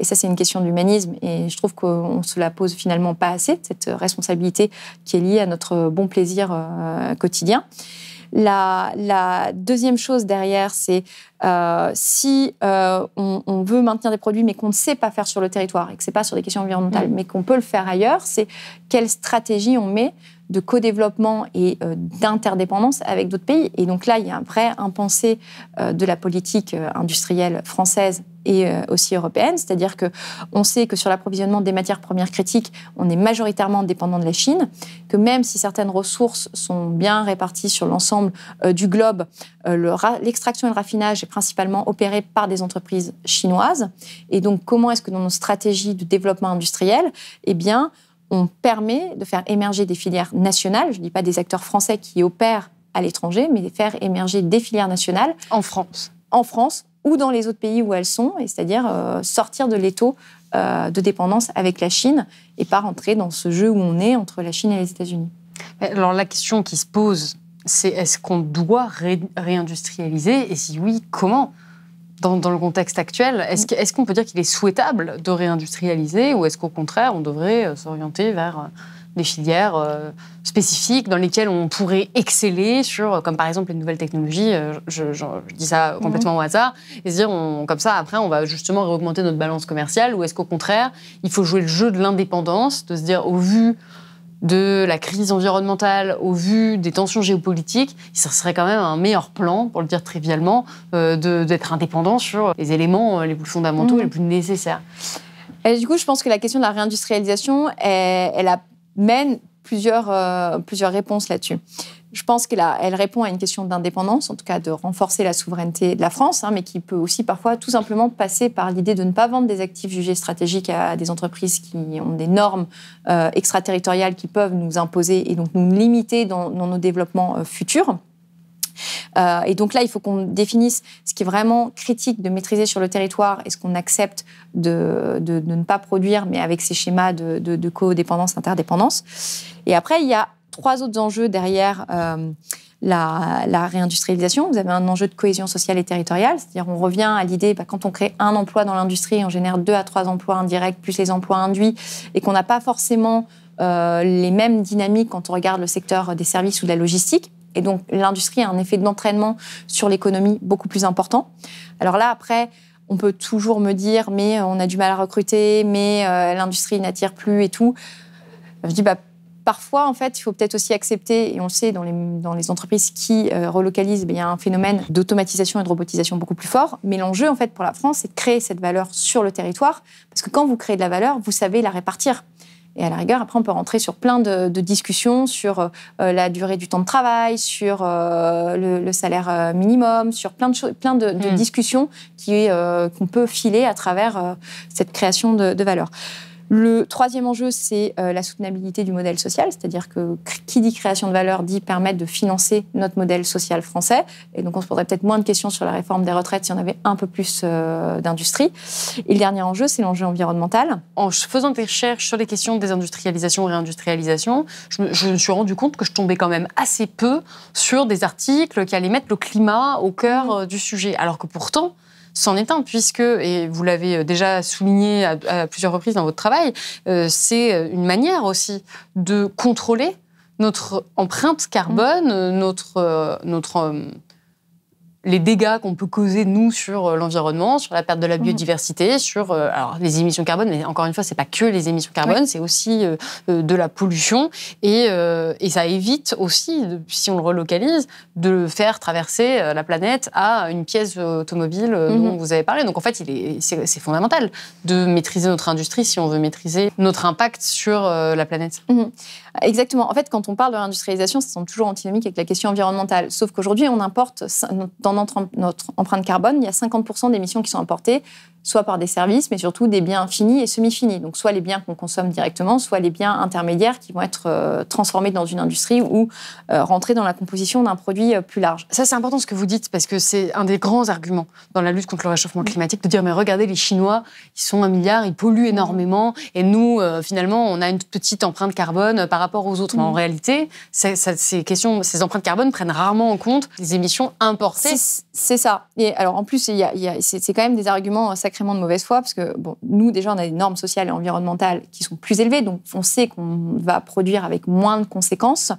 et ça, c'est une question d'humanisme, et je trouve qu'on se la pose finalement pas assez, cette responsabilité qui est liée à notre bon plaisir euh, quotidien. La, deuxième chose derrière, c'est euh, si euh, on, veut maintenir des produits mais qu'on ne sait pas faire sur le territoire et que c'est pas sur des questions environnementales, mm. mais qu'on peut le faire ailleurs, c'est quelle stratégie on met de co-développement et euh, d'interdépendance avec d'autres pays. Et donc là, il y a un vrai impensé euh, de la politique euh, industrielle française et aussi européenne, c'est-à-dire que on sait que sur l'approvisionnement des matières premières critiques, on est majoritairement dépendant de la Chine, que même si certaines ressources sont bien réparties sur l'ensemble du globe, l'extraction et le raffinage est principalement opéré par des entreprises chinoises. Et donc, comment est-ce que dans nos stratégies de développement industriel, eh bien, on permet de faire émerger des filières nationales, je ne dis pas des acteurs français qui opèrent à l'étranger, mais de faire émerger des filières nationales. En France. En France ou dans les autres pays où elles sont, c'est-à-dire euh, sortir de l'étau euh, de dépendance avec la Chine et pas rentrer dans ce jeu où on est entre la Chine et les États-Unis. Alors la question qui se pose, c'est est-ce qu'on doit réindustrialiser et si oui, comment dans, le contexte actuel, est-ce qu'on peut dire qu'il est souhaitable de réindustrialiser ou est-ce qu'au contraire, on devrait euh, s'orienter vers euh, des filières euh, spécifiques dans lesquelles on pourrait exceller sur, comme par exemple les nouvelles technologies, je, dis ça mhm. complètement au hasard, et se dire comme ça, après, on va justement augmenter notre balance commerciale ou est-ce qu'au contraire, il faut jouer le jeu de l'indépendance, de se dire au vu de la crise environnementale au vu des tensions géopolitiques, ce serait quand même un meilleur plan, pour le dire trivialement, euh, d'être indépendant sur les éléments euh, les plus fondamentaux mmh. les plus nécessaires. Et du coup, je pense que la question de la réindustrialisation, elle, amène euh, plusieurs réponses là-dessus. Je pense qu'elle répond à une question d'indépendance, en tout cas de renforcer la souveraineté de la France, hein, mais qui peut aussi parfois tout simplement passer par l'idée de ne pas vendre des actifs jugés stratégiques à des entreprises qui ont des normes euh, extraterritoriales qui peuvent nous imposer et donc nous limiter dans, nos développements euh, futurs. Euh, et donc là, il faut qu'on définisse ce qui est vraiment critique de maîtriser sur le territoire et ce qu'on accepte de, ne pas produire, mais avec ces schémas de, de, de interdépendance. Et après, il y a trois autres enjeux derrière euh, la, réindustrialisation. Vous avez un enjeu de cohésion sociale et territoriale, c'est-à-dire on revient à l'idée, bah, quand on crée un emploi dans l'industrie, on génère deux à trois emplois indirects, plus les emplois induits, et qu'on n'a pas forcément euh, les mêmes dynamiques quand on regarde le secteur des services ou de la logistique. Et donc l'industrie a un effet d'entraînement sur l'économie beaucoup plus important. Alors là, après, on peut toujours me dire, mais on a du mal à recruter, mais euh, l'industrie n'attire plus et tout. Je dis, bah, parfois, en fait, il faut peut-être aussi accepter, et on le sait dans les, entreprises qui euh, relocalisent, eh il y a un phénomène d'automatisation et de robotisation beaucoup plus fort. Mais l'enjeu, en fait, pour la France, c'est de créer cette valeur sur le territoire, parce que quand vous créez de la valeur, vous savez la répartir. Et à la rigueur, après, on peut rentrer sur plein de, discussions sur euh, euh, la durée du temps de travail, sur le, salaire minimum, sur plein de, plein de, hmm. discussions qu'on peut filer à travers cette création de valeur. Le troisième enjeu, c'est euh, la soutenabilité du modèle social, c'est-à-dire que qui dit création de valeur dit permettre de financer notre modèle social français. Et donc, on se poserait peut-être moins de questions sur la réforme des retraites si on avait un peu plus euh, d'industrie. Et le dernier enjeu, c'est l'enjeu environnemental. En faisant des recherches sur les questions de désindustrialisation et réindustrialisation, je me, suis rendu compte que je tombais quand même assez peu sur des articles qui allaient mettre le climat au cœur mmh. euh, du sujet. Alors que pourtant, s'en un, puisque, et vous l'avez euh, déjà souligné à, plusieurs reprises dans votre travail, euh, c'est euh, une manière aussi de contrôler notre empreinte carbone, notre, notre les dégâts qu'on peut causer, nous, sur euh, l'environnement, sur la perte de la mhm. biodiversité, sur euh, alors, les émissions carbone, mais encore une fois, c'est pas que les émissions carbone, c'est aussi euh, de la pollution. Et, et ça évite aussi, si on le relocalise, de faire traverser la planète à une pièce automobile mhm. dont vous avez parlé. Donc en fait, c'est est, fondamental de maîtriser notre industrie si on veut maîtriser notre impact sur la planète. Mhm. Exactement. En fait, quand on parle de l'industrialisation, ça semble toujours antinomique avec la question environnementale. Sauf qu'aujourd'hui, on importe dans notre, empreinte carbone, il y a 50% d'émissions qui sont importées, soit par des services, mais surtout des biens finis et semi-finis. Donc, soit les biens qu'on consomme directement, soit les biens intermédiaires qui vont être euh, transformés dans une industrie ou euh, rentrés rentrer dans la composition d'un produit euh, plus large. Ça, c'est important ce que vous dites, parce que c'est un des grands arguments dans la lutte contre le réchauffement climatique, de dire, mais regardez, les Chinois, ils sont un milliard, ils polluent énormément, et nous, finalement, on a une petite empreinte carbone par rapport aux autres. Mais en réalité, ces questions, ces empreintes carbone prennent rarement en compte les émissions importées c'est ça. Et alors, en plus, c'est quand même des arguments euh, sacrément de mauvaise foi, parce que bon, nous, déjà, on a des normes sociales et environnementales qui sont plus élevées, donc on sait qu'on va produire avec moins de conséquences.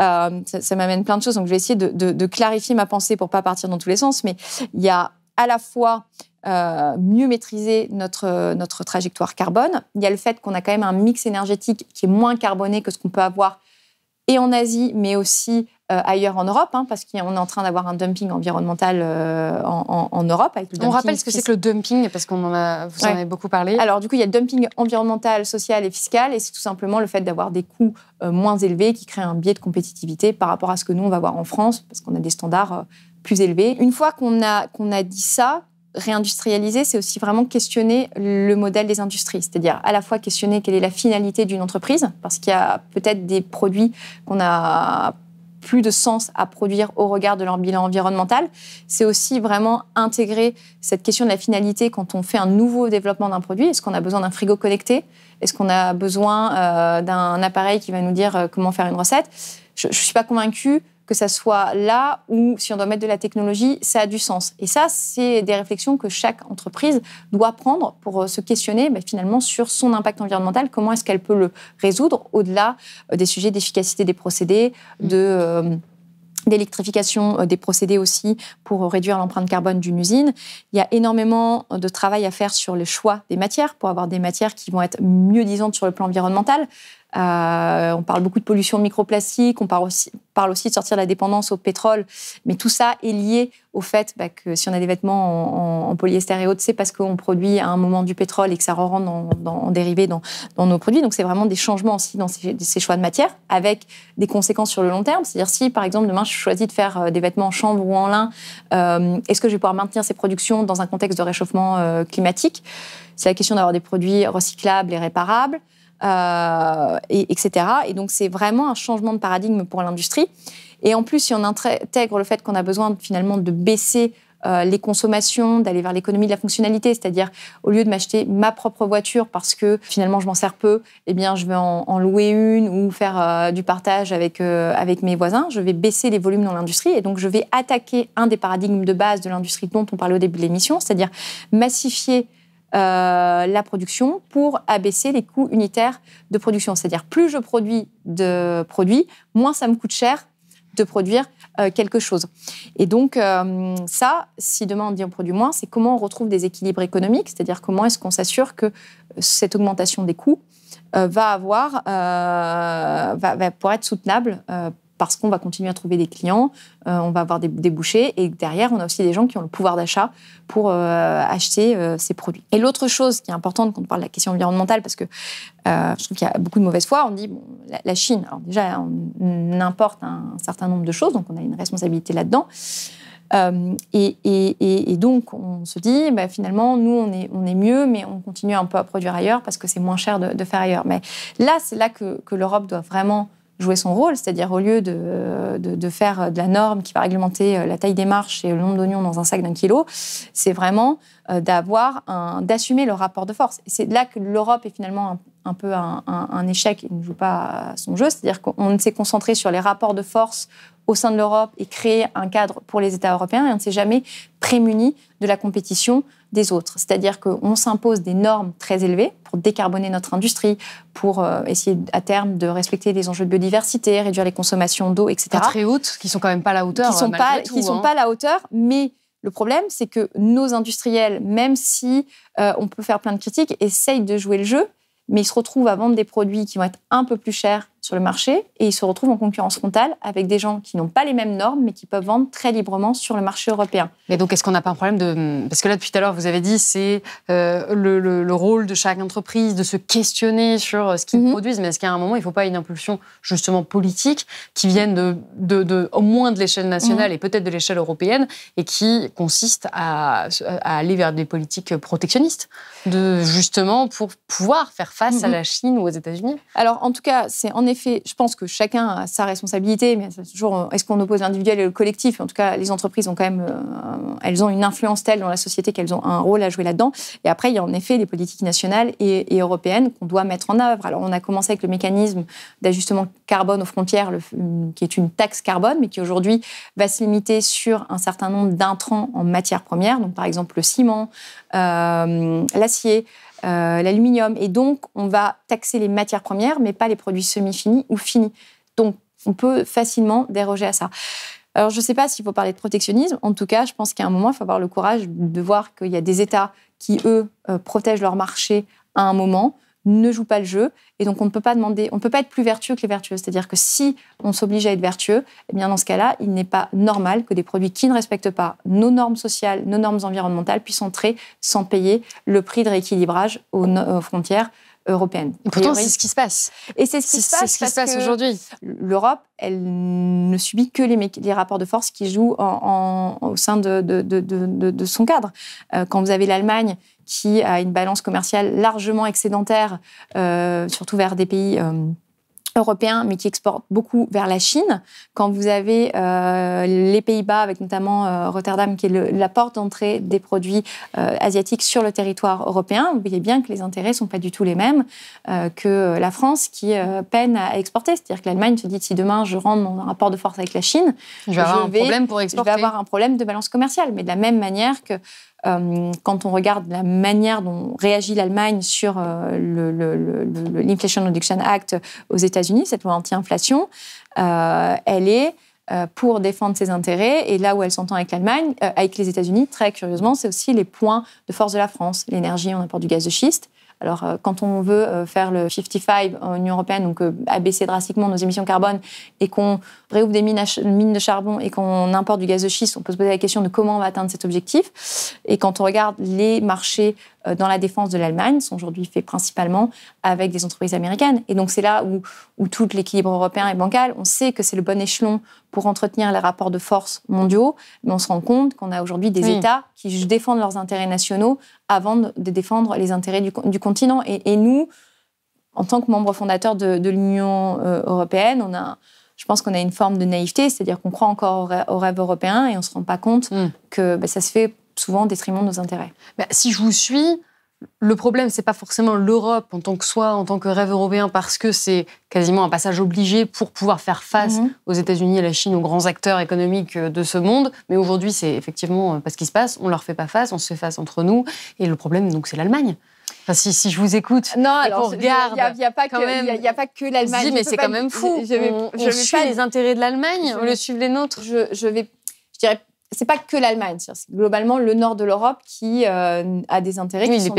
Euh, ça, m'amène plein de choses, donc je vais essayer de, clarifier ma pensée pour pas partir dans tous les sens, mais il y a à la fois euh, mieux maîtriser notre, notre trajectoire carbone, il y a le fait qu'on a quand même un mix énergétique qui est moins carboné que ce qu'on peut avoir et en Asie, mais aussi euh, ailleurs en Europe, hein, parce qu'on est en train d'avoir un dumping environnemental euh, en, Europe. Avec le on rappelle ce que c'est que le dumping, parce qu'on en a, vous en avez beaucoup parlé. Alors du coup, il y a le dumping environnemental, social et fiscal, et c'est tout simplement le fait d'avoir des coûts euh, moins élevés qui créent un biais de compétitivité par rapport à ce que nous, on va voir en France, parce qu'on a des standards plus élevés. Une fois qu'on a, qu'on a dit ça, réindustrialiser, c'est aussi vraiment questionner le modèle des industries, c'est-à-dire à la fois questionner quelle est la finalité d'une entreprise, parce qu'il y a peut-être des produits qu'on a plus de sens à produire au regard de leur bilan environnemental. C'est aussi vraiment intégrer cette question de la finalité quand on fait un nouveau développement d'un produit. Est-ce qu'on a besoin d'un frigo connecté Est-ce qu'on a besoin euh, d'un appareil qui va nous dire euh, comment faire une recette Je ne suis pas convaincue que ça soit là ou si on doit mettre de la technologie, ça a du sens. Et ça, c'est des réflexions que chaque entreprise doit prendre pour euh, se questionner mais bah, finalement sur son impact environnemental, comment est-ce qu'elle peut le résoudre au-delà euh, des sujets d'efficacité des procédés, mm. de... Euh, d'électrification des procédés aussi pour réduire l'empreinte carbone d'une usine. Il y a énormément de travail à faire sur le choix des matières pour avoir des matières qui vont être mieux disantes sur le plan environnemental. Euh, on parle beaucoup de pollution microplastique, on parle aussi, de sortir de la dépendance au pétrole, mais tout ça est lié au fait bah, que si on a des vêtements en, polyester et autres, c'est parce qu'on produit à un moment du pétrole et que ça re rentre dans, en dérivé dans, nos produits. Donc c'est vraiment des changements aussi dans ces, choix de matière, avec des conséquences sur le long terme. C'est-à-dire si par exemple demain je choisis de faire euh, des vêtements en chanvre ou en lin, euh, est-ce que je vais pouvoir maintenir ces productions dans un contexte de réchauffement climatique C'est la question d'avoir des produits recyclables et réparables. Euh, et, etc. Et donc c'est vraiment un changement de paradigme pour l'industrie. Et en plus, si on intègre le fait qu'on a besoin finalement de baisser euh, les consommations, d'aller vers l'économie de la fonctionnalité, c'est-à-dire au lieu de m'acheter ma propre voiture parce que finalement je m'en sers peu, eh bien je vais en, louer une ou faire euh, du partage avec, avec mes voisins, je vais baisser les volumes dans l'industrie et donc je vais attaquer un des paradigmes de base de l'industrie dont on parlait au début de l'émission, c'est-à-dire massifier euh, la production pour abaisser les coûts unitaires de production. C'est-à-dire plus je produis de produits, moins ça me coûte cher de produire euh, quelque chose. Et donc euh, ça, si demain on dit on produit moins, c'est comment on retrouve des équilibres économiques, c'est-à-dire comment est-ce qu'on s'assure que cette augmentation des coûts va avoir, va, va pouvoir être soutenable parce qu'on va continuer à trouver des clients, euh, on va avoir des débouchés et derrière, on a aussi des gens qui ont le pouvoir d'achat pour euh, acheter euh, ces produits. Et l'autre chose qui est importante quand on parle de la question environnementale, parce que je trouve qu'il y a beaucoup de mauvaise foi, on dit la, Chine, alors déjà, on importe un, certain nombre de choses, donc on a une responsabilité là-dedans. Et, donc, on se dit, bah, finalement, nous, on est, mieux, mais on continue un peu à produire ailleurs parce que c'est moins cher de, faire ailleurs. Mais là, c'est là que l'Europe doit vraiment jouer son rôle, c'est-à-dire au lieu de, faire de la norme qui va réglementer euh, la taille des marches et le nombre d'oignons dans un sac d'un kilo, c'est vraiment euh, d'avoir d'assumer le rapport de force. C'est là que l'Europe est finalement un, peu un, échec, il ne joue pas son jeu, c'est-à-dire qu'on ne s'est concentré sur les rapports de force au sein de l'Europe et créer un cadre pour les États européens et on ne s'est jamais prémuni de la compétition des autres. C'est-à-dire qu'on s'impose des normes très élevées pour décarboner notre industrie, pour euh, essayer à terme de respecter les enjeux de biodiversité, réduire les consommations d'eau, etc. très hautes, qui sont quand même pas à la hauteur. Qui sont pas, qui sont hein. pas à la hauteur, mais le problème, c'est que nos industriels, même si euh, on peut faire plein de critiques, essayent de jouer le jeu, mais ils se retrouvent à vendre des produits qui vont être un peu plus chers sur le marché et ils se retrouvent en concurrence frontale avec des gens qui n'ont pas les mêmes normes mais qui peuvent vendre très librement sur le marché européen. Mais donc est-ce qu'on n'a pas un problème de... Parce que là depuis tout à l'heure vous avez dit c'est euh, le, rôle de chaque entreprise de se questionner sur euh, ce qu'ils mhm. produisent mais est-ce qu'à un moment il ne faut pas une impulsion justement politique qui vienne de, au moins de l'échelle nationale mhm. et peut-être de l'échelle européenne et qui consiste à, aller vers des politiques protectionnistes de justement pour pouvoir faire face à mhm. la Chine ou aux États-Unis Alors en tout cas c'est en effet je pense que chacun a sa responsabilité, mais est toujours, euh, est-ce qu'on oppose l'individuel et le collectif En tout cas, les entreprises ont quand même, euh, elles ont une influence telle dans la société qu'elles ont un rôle à jouer là-dedans. Et après, il y a en effet les politiques nationales et, européennes qu'on doit mettre en œuvre. Alors, on a commencé avec le mécanisme d'ajustement carbone aux frontières, qui est une taxe carbone, mais qui aujourd'hui va se limiter sur un certain nombre d'intrants en matières premières, donc par exemple le ciment, euh, l'acier. Euh, l'aluminium. Et donc, on va taxer les matières premières, mais pas les produits semi-finis ou finis. Donc, on peut facilement déroger à ça. Alors, je ne sais pas s'il faut parler de protectionnisme. En tout cas, je pense qu'à un moment, il faut avoir le courage de voir qu'il y a des États qui, eux, euh, protègent leur marché à un moment ne joue pas le jeu. Et donc, on ne peut pas demander, on peut pas être plus vertueux que les vertueux. C'est-à-dire que si on s'oblige à être vertueux, eh bien, dans ce cas-là, il n'est pas normal que des produits qui ne respectent pas nos normes sociales, nos normes environnementales puissent entrer sans payer le prix de rééquilibrage aux frontières européenne. Et pourtant, c'est ce qui se passe. Et c'est ce qui se passe. aujourd'hui. L'Europe, elle ne subit que les, les, rapports de force qui jouent au sein de, de, son cadre. Euh, quand vous avez l'Allemagne qui a une balance commerciale largement excédentaire, euh, surtout vers des pays. Euh, européen, mais qui exporte beaucoup vers la Chine. Quand vous avez euh, les Pays-Bas, avec notamment euh, Rotterdam, qui est la porte d'entrée des produits euh, asiatiques sur le territoire européen, vous voyez bien que les intérêts ne sont pas du tout les mêmes que la France, qui peine à exporter. C'est-à-dire que l'Allemagne se dit, si demain je rentre mon rapport de force avec la Chine, je vais, un problème pour exporter. je vais avoir un problème de balance commerciale. Mais de la même manière que euh, quand on regarde la manière dont réagit l'Allemagne sur euh, l'Inflation Reduction Act aux États-Unis, cette loi anti-inflation, euh, elle est pour défendre ses intérêts. Et là où elle s'entend avec l'Allemagne, avec les États-Unis, très curieusement, c'est aussi les points de force de la France. L'énergie, on apporte du gaz de schiste. Alors, euh, quand on veut euh, faire le 55 en Union européenne, donc euh, abaisser drastiquement nos émissions carbone et qu'on réouvre des mines, de charbon et qu'on importe du gaz de schiste, on peut se poser la question de comment on va atteindre cet objectif. Et quand on regarde les marchés dans la défense de l'Allemagne, sont aujourd'hui faits principalement avec des entreprises américaines. Et donc, c'est là où, où tout l'équilibre européen est bancal. On sait que c'est le bon échelon pour entretenir les rapports de force mondiaux, mais on se rend compte qu'on a aujourd'hui des États qui défendent leurs intérêts nationaux avant de défendre les intérêts du, continent. Et, nous, en tant que membres fondateurs de, l'Union euh, européenne, on a, je pense qu'on a une forme de naïveté, c'est-à-dire qu'on croit encore au rêve européen et on ne se rend pas compte mm. que bah, ça se fait souvent au détriment de nos intérêts. Bah, si je vous suis, le problème, c'est pas forcément l'Europe en tant que soi, en tant que rêve européen, parce que c'est quasiment un passage obligé pour pouvoir faire face mhm. aux États-Unis, à la Chine, aux grands acteurs économiques euh, de ce monde. Mais aujourd'hui, c'est effectivement euh, parce ce qui se passe. On leur fait pas face, on se fait face entre nous. Et le problème, donc, c'est l'Allemagne. si, je vous écoute, non, alors, il n'y a, pas que, que l'Allemagne. mais c'est quand même fou. Je, on, pas... les intérêts de l'Allemagne, on le suit les nôtres. Je, vais, je dirais c'est pas que l'Allemagne, c'est globalement le nord de l'Europe qui euh, a des intérêts qui sont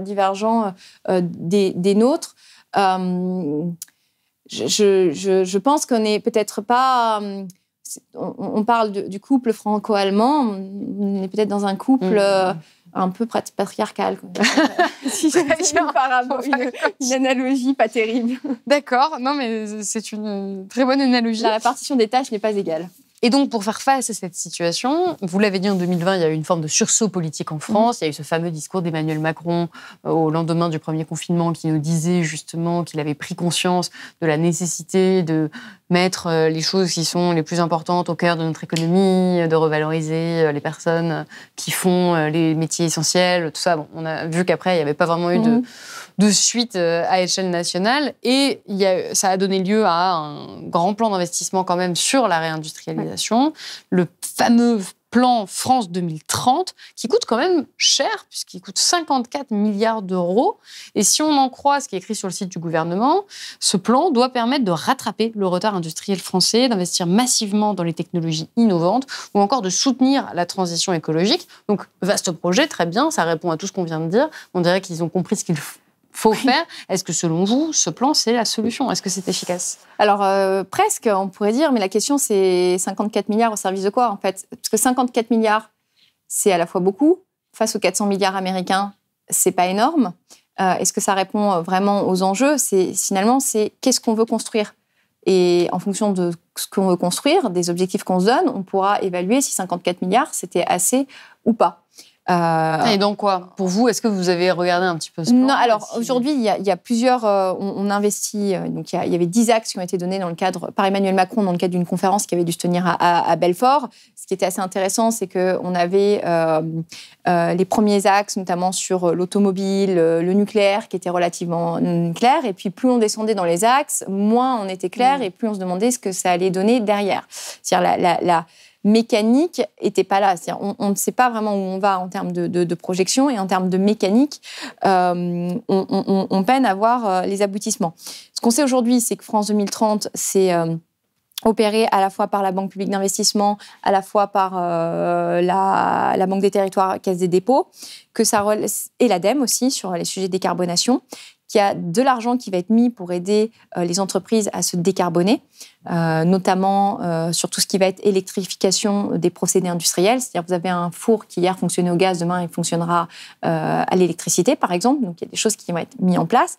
divergents euh, euh, des, nôtres. je, pense qu'on n'est peut-être pas. On, parle du couple franco-allemand, on est peut-être dans un couple. Mm. un peu patriarcal. si j'ai une, une, analogie pas terrible. D'accord, non mais c'est une très bonne analogie. La répartition des tâches n'est pas égale. Et donc, pour faire face à cette situation, vous l'avez dit en 2020, il y a eu une forme de sursaut politique en France. Mmh. Il y a eu ce fameux discours d'Emmanuel Macron euh, au lendemain du premier confinement qui nous disait justement qu'il avait pris conscience de la nécessité de mettre euh, les choses qui sont les plus importantes au cœur de notre économie, euh, de revaloriser euh, les personnes qui font les métiers essentiels, tout ça. Bon, on a vu qu'après, il n'y avait pas vraiment eu de, mhm. de suite à échelle nationale. Et il ça a donné lieu à un grand plan d'investissement quand même sur la réindustrialisation. Le fameux plan France 2030 qui coûte quand même cher, puisqu'il coûte 54 milliards d'euros. Et si on en croit ce qui est écrit sur le site du gouvernement, ce plan doit permettre de rattraper le retard industriel français, d'investir massivement dans les technologies innovantes ou encore de soutenir la transition écologique. Donc, vaste projet, très bien, ça répond à tout ce qu'on vient de dire. On dirait qu'ils ont compris ce qu'il faut faut faire. Est-ce que selon vous, ce plan, c'est la solution Est-ce que c'est efficace Alors, euh, presque, on pourrait dire, mais la question, c'est 54 milliards au service de quoi, en fait Parce que 54 milliards, c'est à la fois beaucoup, face aux 400 milliards américains, c'est pas énorme. Euh, est-ce que ça répond vraiment aux enjeux C'est Finalement, c'est qu'est-ce qu'on veut construire et en fonction de ce qu'on veut construire, des objectifs qu'on se donne, on pourra évaluer si 54 milliards, c'était assez ou pas. Euh, et donc quoi Pour vous, est-ce que vous avez regardé un petit peu ce plan Non, alors aujourd'hui, il, y, a plusieurs. Euh, on, investit. Euh, donc il y, avait dix axes qui ont été donnés dans le cadre, par Emmanuel Macron dans le cadre d'une conférence qui avait dû se tenir à, Belfort. Ce qui était assez intéressant, c'est qu'on avait les premiers axes, notamment sur l'automobile, le nucléaire, qui étaient relativement clairs. Et puis plus on descendait dans les axes, moins on était clair mm. et plus on se demandait ce que ça allait donner derrière. C'est-à-dire la mécanique n'était pas là. On, ne sait pas vraiment où on va en termes de, de, projection et en termes de mécanique, euh, on, peine à voir euh, les aboutissements. Ce qu'on sait aujourd'hui, c'est que France 2030, c'est opéré à la fois par la Banque publique d'investissement, à la fois par euh, la, Banque des territoires, Caisse des dépôts, que ça et l'ADEME aussi sur les sujets de décarbonation, qu'il y a de l'argent qui va être mis pour aider euh, les entreprises à se décarboner, euh, notamment euh, sur tout ce qui va être électrification des procédés industriels. C'est-à-dire vous avez un four qui hier fonctionnait au gaz, demain il fonctionnera à l'électricité, par exemple. Donc il y a des choses qui vont être mises en place.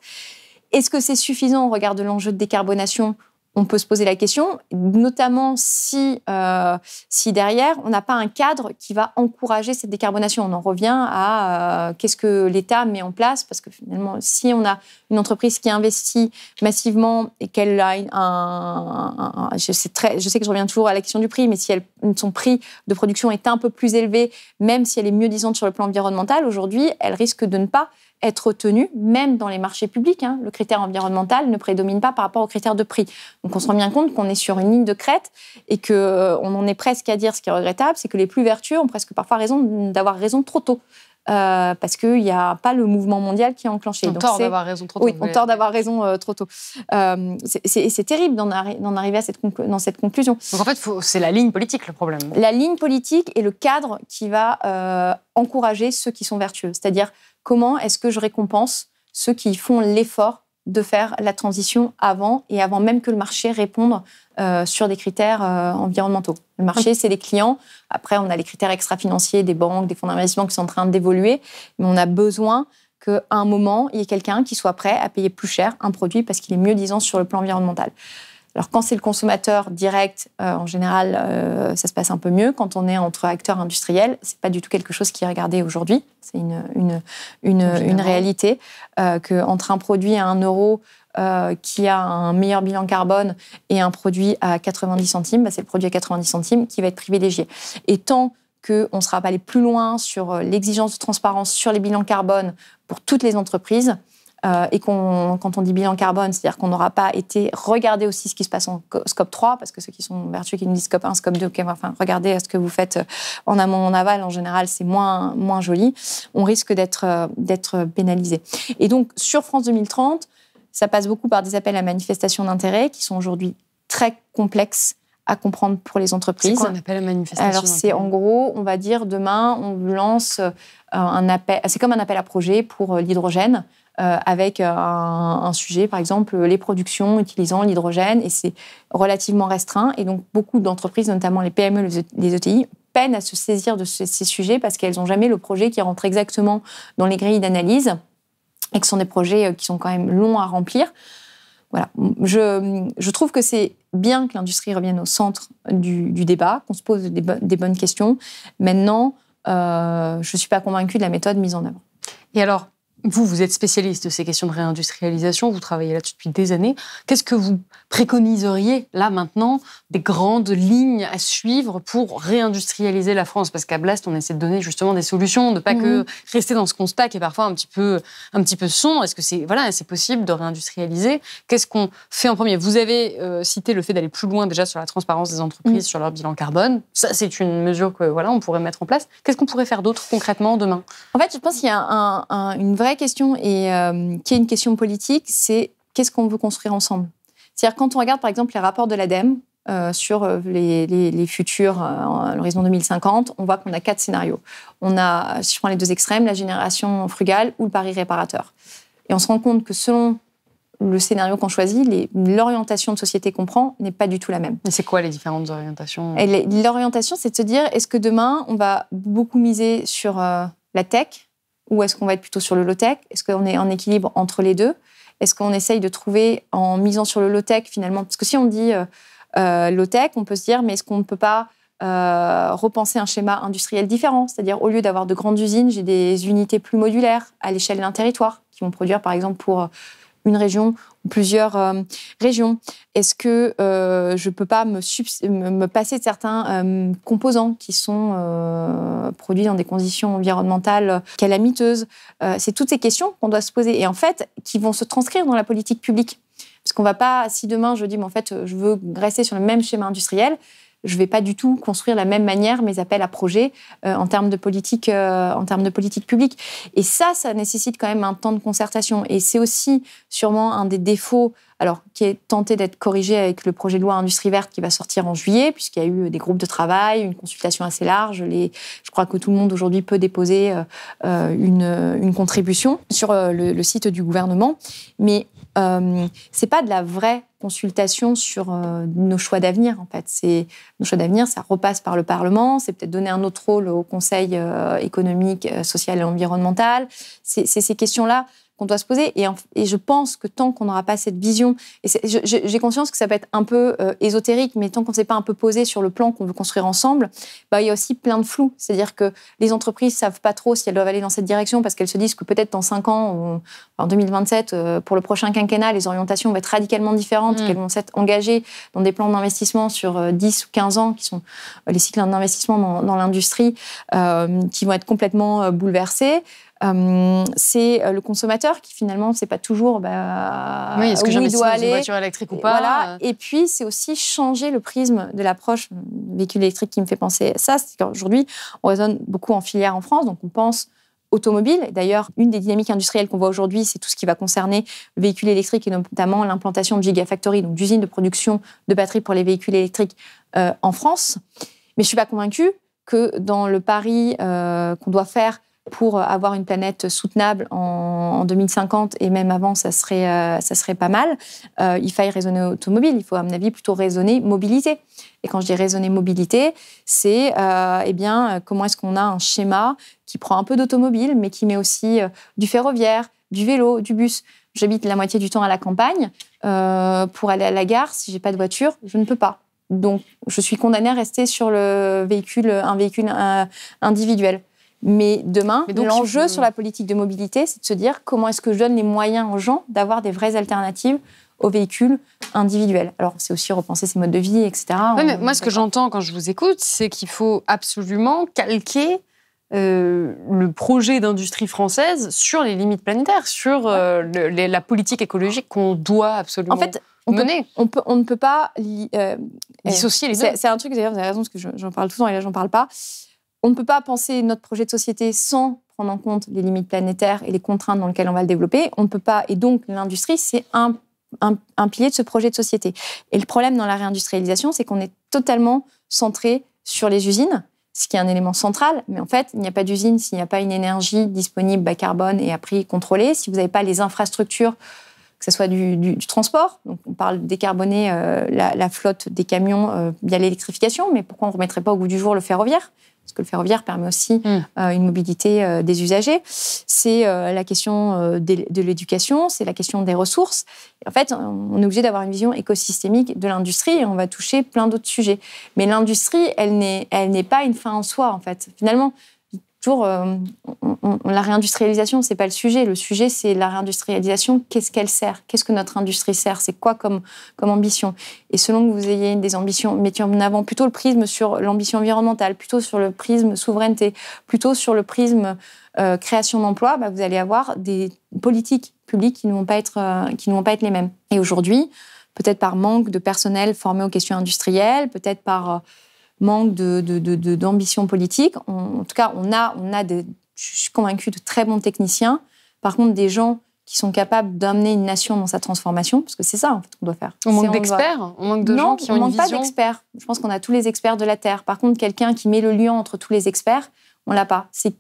Est-ce que c'est suffisant au regard de l'enjeu de décarbonation on peut se poser la question, notamment si, euh, si derrière, on n'a pas un cadre qui va encourager cette décarbonation. On en revient à euh, qu'est-ce que l'État met en place, parce que finalement, si on a une entreprise qui investit massivement et qu'elle a un, je, sais très, je sais que je reviens toujours à la question du prix, mais si elle, son prix de production est un peu plus élevé, même si elle est mieux disante sur le plan environnemental, aujourd'hui, elle risque de ne pas être tenus, même dans les marchés publics. Hein. le critère environnemental ne prédomine pas par rapport au critère de prix. Donc on se rend bien compte qu'on est sur une ligne de crête et qu'on euh, en est presque à dire ce qui est regrettable, c'est que les plus vertueux ont presque parfois raison d'avoir raison trop tôt. Euh, parce qu'il n'y a pas le mouvement mondial qui est enclenché. On tord tort d'avoir raison trop tôt. Oui, on tort d'avoir raison euh, trop tôt. Euh, c'est terrible d'en arriver à cette dans cette conclusion. Donc en fait, c'est la ligne politique le problème. La ligne politique est le cadre qui va encourager ceux qui sont vertueux, c'est-à-dire comment est-ce que je récompense ceux qui font l'effort de faire la transition avant et avant même que le marché réponde euh, sur des critères euh, environnementaux. Le marché, c'est les clients. Après, on a les critères extra-financiers des banques, des fonds d'investissement qui sont en train d'évoluer, mais on a besoin qu'à un moment, il y ait quelqu'un qui soit prêt à payer plus cher un produit parce qu'il est mieux disant sur le plan environnemental. Alors quand c'est le consommateur direct, euh, en général, euh, ça se passe un peu mieux. Quand on est entre acteurs industriels, c'est pas du tout quelque chose qui est regardé aujourd'hui. C'est une, réalité euh, qu'entre un produit à 1 euro qui a un meilleur bilan carbone et un produit à 90 centimes, bah, c'est le produit à 90 centimes qui va être privilégié. Et tant qu'on sera pas allé plus loin sur l'exigence de transparence sur les bilans carbone pour toutes les entreprises, euh, et quand on dit bilan carbone, c'est-à-dire qu'on n'aura pas été regarder aussi ce qui se passe en scope 3, parce que ceux qui sont vertueux qui nous disent scope 1, scope 2, enfin, regardez ce que vous faites euh, en amont, en aval, en général, c'est moins, joli, on risque d'être, euh, d'être pénalisé. Et donc, sur France 2030, ça passe beaucoup par des appels à manifestation d'intérêt qui sont aujourd'hui très complexes à comprendre pour les entreprises. C'est un appel à manifestation Alors c'est en gros, on va dire demain, on lance euh, un appel. C'est comme un appel à projet pour euh, l'hydrogène. Euh, avec un, sujet, par exemple, les productions utilisant l'hydrogène, et c'est relativement restreint. Et donc, beaucoup d'entreprises, notamment les PME, les ETI, peinent à se saisir de ces, ces sujets parce qu'elles n'ont jamais le projet qui rentre exactement dans les grilles d'analyse et que ce sont des projets qui sont quand même longs à remplir. Je, trouve que c'est bien que l'industrie revienne au centre du, débat, qu'on se pose des, bonnes questions. Maintenant, euh, je ne suis pas convaincue de la méthode mise en œuvre. Et alors, vous, vous êtes spécialiste de ces questions de réindustrialisation, vous travaillez là-dessus depuis des années. Qu'est-ce que vous préconiseriez là maintenant des grandes lignes à suivre pour réindustrialiser la France Parce qu'à Blast, on essaie de donner justement des solutions, de pas que mhm. rester dans ce constat qui est parfois un petit peu, un petit peu sombre. Est-ce que c'est voilà, c'est possible de réindustrialiser Qu'est-ce qu'on fait en premier Vous avez euh, cité le fait d'aller plus loin déjà sur la transparence des entreprises, mhm. sur leur bilan carbone. Ça, c'est une mesure que voilà, on pourrait mettre en place. Qu'est-ce qu'on pourrait faire d'autre concrètement demain En fait, je pense qu'il y a une vraie la question, et euh, qui est une question politique, c'est qu'est-ce qu'on veut construire ensemble C'est-à-dire, quand on regarde par exemple les rapports de l'ADEME euh, sur euh, les, futurs, à l'horizon 2050, on voit qu'on a quatre scénarios. On a, si je prends les deux extrêmes, la génération frugale ou le pari réparateur. Et on se rend compte que selon le scénario qu'on choisit, l'orientation de société qu'on prend n'est pas du tout la même. Mais c'est quoi les différentes orientations L'orientation, c'est de se dire est-ce que demain, on va beaucoup miser sur la tech ou est-ce qu'on va être plutôt sur le low-tech Est-ce qu'on est en équilibre entre les deux Est-ce qu'on essaye de trouver en misant sur le low-tech finalement Parce que si on dit euh, euh, low-tech, on peut se dire mais est-ce qu'on ne peut pas euh, repenser un schéma industriel différent C'est-à-dire au lieu d'avoir de grandes usines, j'ai des unités plus modulaires à l'échelle d'un territoire qui vont produire par exemple pour une région ou plusieurs euh, régions Est-ce que euh, je ne peux pas me, passer de certains euh, composants qui sont produits dans des conditions environnementales calamiteuses C'est toutes ces questions qu'on doit se poser et en fait qui vont se transcrire dans la politique publique. Parce qu'on ne va pas, si demain je dis, mais en fait, je veux rester sur le même schéma industriel, je ne vais pas du tout construire la même manière mes appels à projets euh, en termes de politique, euh, en termes de politique publique. Et ça, ça nécessite quand même un temps de concertation. Et c'est aussi sûrement un des défauts, alors qui est tenté d'être corrigé avec le projet de loi Industrie verte qui va sortir en juillet, puisqu'il y a eu des groupes de travail, une consultation assez large. Les, je crois que tout le monde aujourd'hui peut déposer euh, une, contribution sur le, le site du gouvernement. Mais ce euh, c'est pas de la vraie consultation sur euh, nos choix d'avenir en fait. C'est nos choix d'avenir, ça repasse par le Parlement, c'est peut-être donner un autre rôle au Conseil euh, économique, social et environnemental. C'est ces questions-là qu'on doit se poser. Et, je pense que tant qu'on n'aura pas cette vision, et j'ai conscience que ça peut être un peu euh, ésotérique, mais tant qu'on ne s'est pas un peu posé sur le plan qu'on veut construire ensemble, bah, il y a aussi plein de flou. C'est-à-dire que les entreprises ne savent pas trop si elles doivent aller dans cette direction parce qu'elles se disent que peut-être dans 5 ans, en 2027, euh, pour le prochain quinquennat, les orientations vont être radicalement différentes, mm. qu'elles vont s'être engagées dans des plans d'investissement sur 10 euh, ou 15 ans, qui sont les cycles d'investissement dans, dans l'industrie, qui vont être complètement bouleversés. Euh, c'est euh, le consommateur qui finalement ne sait pas toujours bah, oui, est-ce que il doit aller. voiture électrique ou pas voilà. Euh et puis c'est aussi changer le prisme de l'approche véhicule électrique qui me fait penser à ça. C'est qu'aujourd'hui on raisonne beaucoup en filière en France, donc on pense automobile. D'ailleurs, une des dynamiques industrielles qu'on voit aujourd'hui, c'est tout ce qui va concerner le véhicule électrique et notamment l'implantation de Gigafactory donc d'usines de production de batteries pour les véhicules électriques en France. Mais je ne suis pas convaincue que dans le pari qu'on doit faire pour avoir une planète soutenable en, 2050 et même avant, ça serait, euh, ça serait pas mal, euh, il faille raisonner automobile. Il faut, à mon avis, plutôt raisonner mobilité. Et quand je dis raisonner mobilité, c'est euh, eh bien comment est-ce qu'on a un schéma qui prend un peu d'automobile, mais qui met aussi du ferroviaire, du vélo, du bus. J'habite la moitié du temps à la campagne. pour aller à la gare, si j'ai pas de voiture, je ne peux pas. Donc, je suis condamnée à rester sur le véhicule, un véhicule individuel. Mais demain, l'enjeu sur la politique de mobilité, c'est de se dire comment est-ce que je donne les moyens aux gens d'avoir des vraies alternatives aux véhicules individuels. Alors, c'est aussi repenser ses modes de vie, etc. moi, ce que j'entends quand je vous écoute, c'est qu'il faut absolument calquer euh, le projet d'industrie française sur les limites planétaires, sur euh, la politique écologique qu'on doit absolument en fait, on mener. on, ne peut pas euh, dissocier les deux. C'est un truc, d'ailleurs, vous avez raison, parce que j'en parle tout le temps et là, j'en parle pas. On ne peut pas penser notre projet de société sans prendre en compte les limites planétaires et les contraintes dans lesquelles on va le développer. On ne peut pas, et donc l'industrie, c'est un, un, pilier de ce projet de société. Et le problème dans la réindustrialisation, c'est qu'on est totalement centré sur les usines, ce qui est un élément central, mais en fait, il n'y a pas d'usine s'il n'y a pas une énergie disponible bas carbone et à prix contrôlé, si vous n'avez pas les infrastructures que ce soit du, transport. Donc, on parle de décarboner euh, la, flotte des camions euh, via l'électrification, mais pourquoi on ne remettrait pas au goût du jour le ferroviaire parce que le ferroviaire permet aussi hmm. euh, une mobilité des usagers. C'est la question de, de l'éducation, c'est la question des ressources. En fait, on est obligé d'avoir une vision écosystémique de l'industrie et on va toucher plein d'autres sujets. Mais l'industrie, elle n'est pas une fin en soi, en fait. Finalement, euh, la réindustrialisation, c'est pas le sujet. Le sujet, c'est la réindustrialisation. Qu'est-ce qu'elle sert Qu'est-ce que notre industrie sert C'est quoi comme, ambition Et selon que vous ayez des ambitions, mettons en avant plutôt le prisme sur l'ambition environnementale, plutôt sur le prisme souveraineté, plutôt sur le prisme euh, création d'emplois, bah, vous allez avoir des politiques publiques qui ne vont pas être, euh, qui ne vont pas être les mêmes. Et aujourd'hui, peut-être par manque de personnel formé aux questions industrielles, peut-être par manque d'ambition de, de, politique. en tout cas, on a, on a des, je suis convaincue, de très bons techniciens. Par contre, des gens qui sont capables d'amener une nation dans sa transformation, parce que c'est ça en fait qu'on doit faire. On manque d'experts, on manque de gens qui ont manque pas d'experts. Je pense qu'on a tous les experts de la terre. Par contre, quelqu'un qui met le lien entre tous les experts, on l'a pas. C'est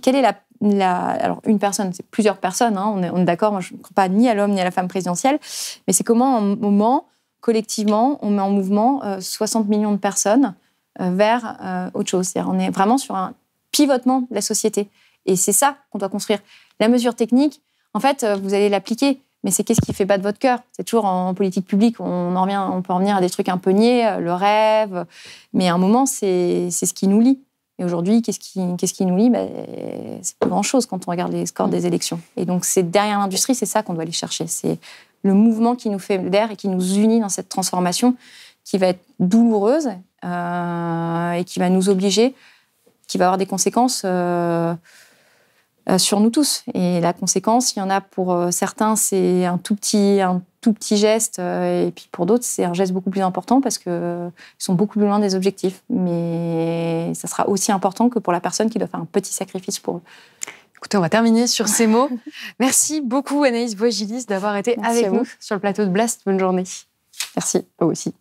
quelle est la, alors une personne, c'est plusieurs personnes. Hein, on est, d'accord. je ne crois pas ni à l'homme ni à la femme présidentielle, mais c'est comment un moment collectivement on met en mouvement 60 euh, millions de personnes euh, vers euh, autre chose. on est vraiment sur un pivotement de la société. Et c'est ça qu'on doit construire. La mesure technique, en fait, euh, vous allez l'appliquer, mais c'est qu'est-ce qui fait battre votre cœur C'est toujours en politique publique, on en revient, on peut en venir à des trucs un peu niais, le rêve, mais à un moment, c'est ce qui nous lie. Et aujourd'hui, qu'est-ce qui, qu'est-ce qui, nous lie ben, C'est pas grand-chose quand on regarde les scores des élections. Et donc, c'est derrière l'industrie, c'est ça qu'on doit aller chercher. C'est le mouvement qui nous fait d'air et qui nous unit dans cette transformation qui va être douloureuse euh, et qui va nous obliger, qui va avoir des conséquences euh, euh, sur nous tous. Et la conséquence, il y en a pour certains, c'est un tout petit, un tout petit geste, et puis pour d'autres, c'est un geste beaucoup plus important parce qu'ils sont beaucoup plus loin des objectifs. Mais ça sera aussi important que pour la personne qui doit faire un petit sacrifice pour eux. Écoutez, on va terminer sur ces mots. Merci beaucoup, Anaïs Boigilis d'avoir été avec nous sur le plateau de Blast. Bonne journée. Merci, vous aussi.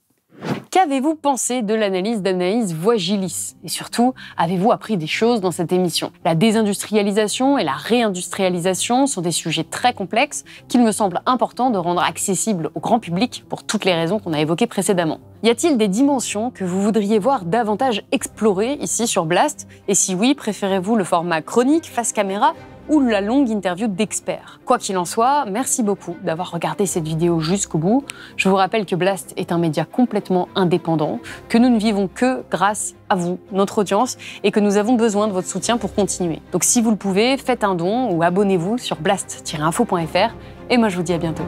Qu'avez-vous pensé de l'analyse d'Anaïs Voigilis Et surtout, avez-vous appris des choses dans cette émission La désindustrialisation et la réindustrialisation sont des sujets très complexes qu'il me semble important de rendre accessibles au grand public pour toutes les raisons qu'on a évoquées précédemment. Y a-t-il des dimensions que vous voudriez voir davantage explorées ici sur Blast Et si oui, préférez-vous le format chronique, face caméra ou la longue interview d'experts. Quoi qu'il en soit, merci beaucoup d'avoir regardé cette vidéo jusqu'au bout. Je vous rappelle que Blast est un média complètement indépendant, que nous ne vivons que grâce à vous, notre audience, et que nous avons besoin de votre soutien pour continuer. Donc si vous le pouvez, faites un don ou abonnez-vous sur blast-info.fr. Et moi, je vous dis à bientôt.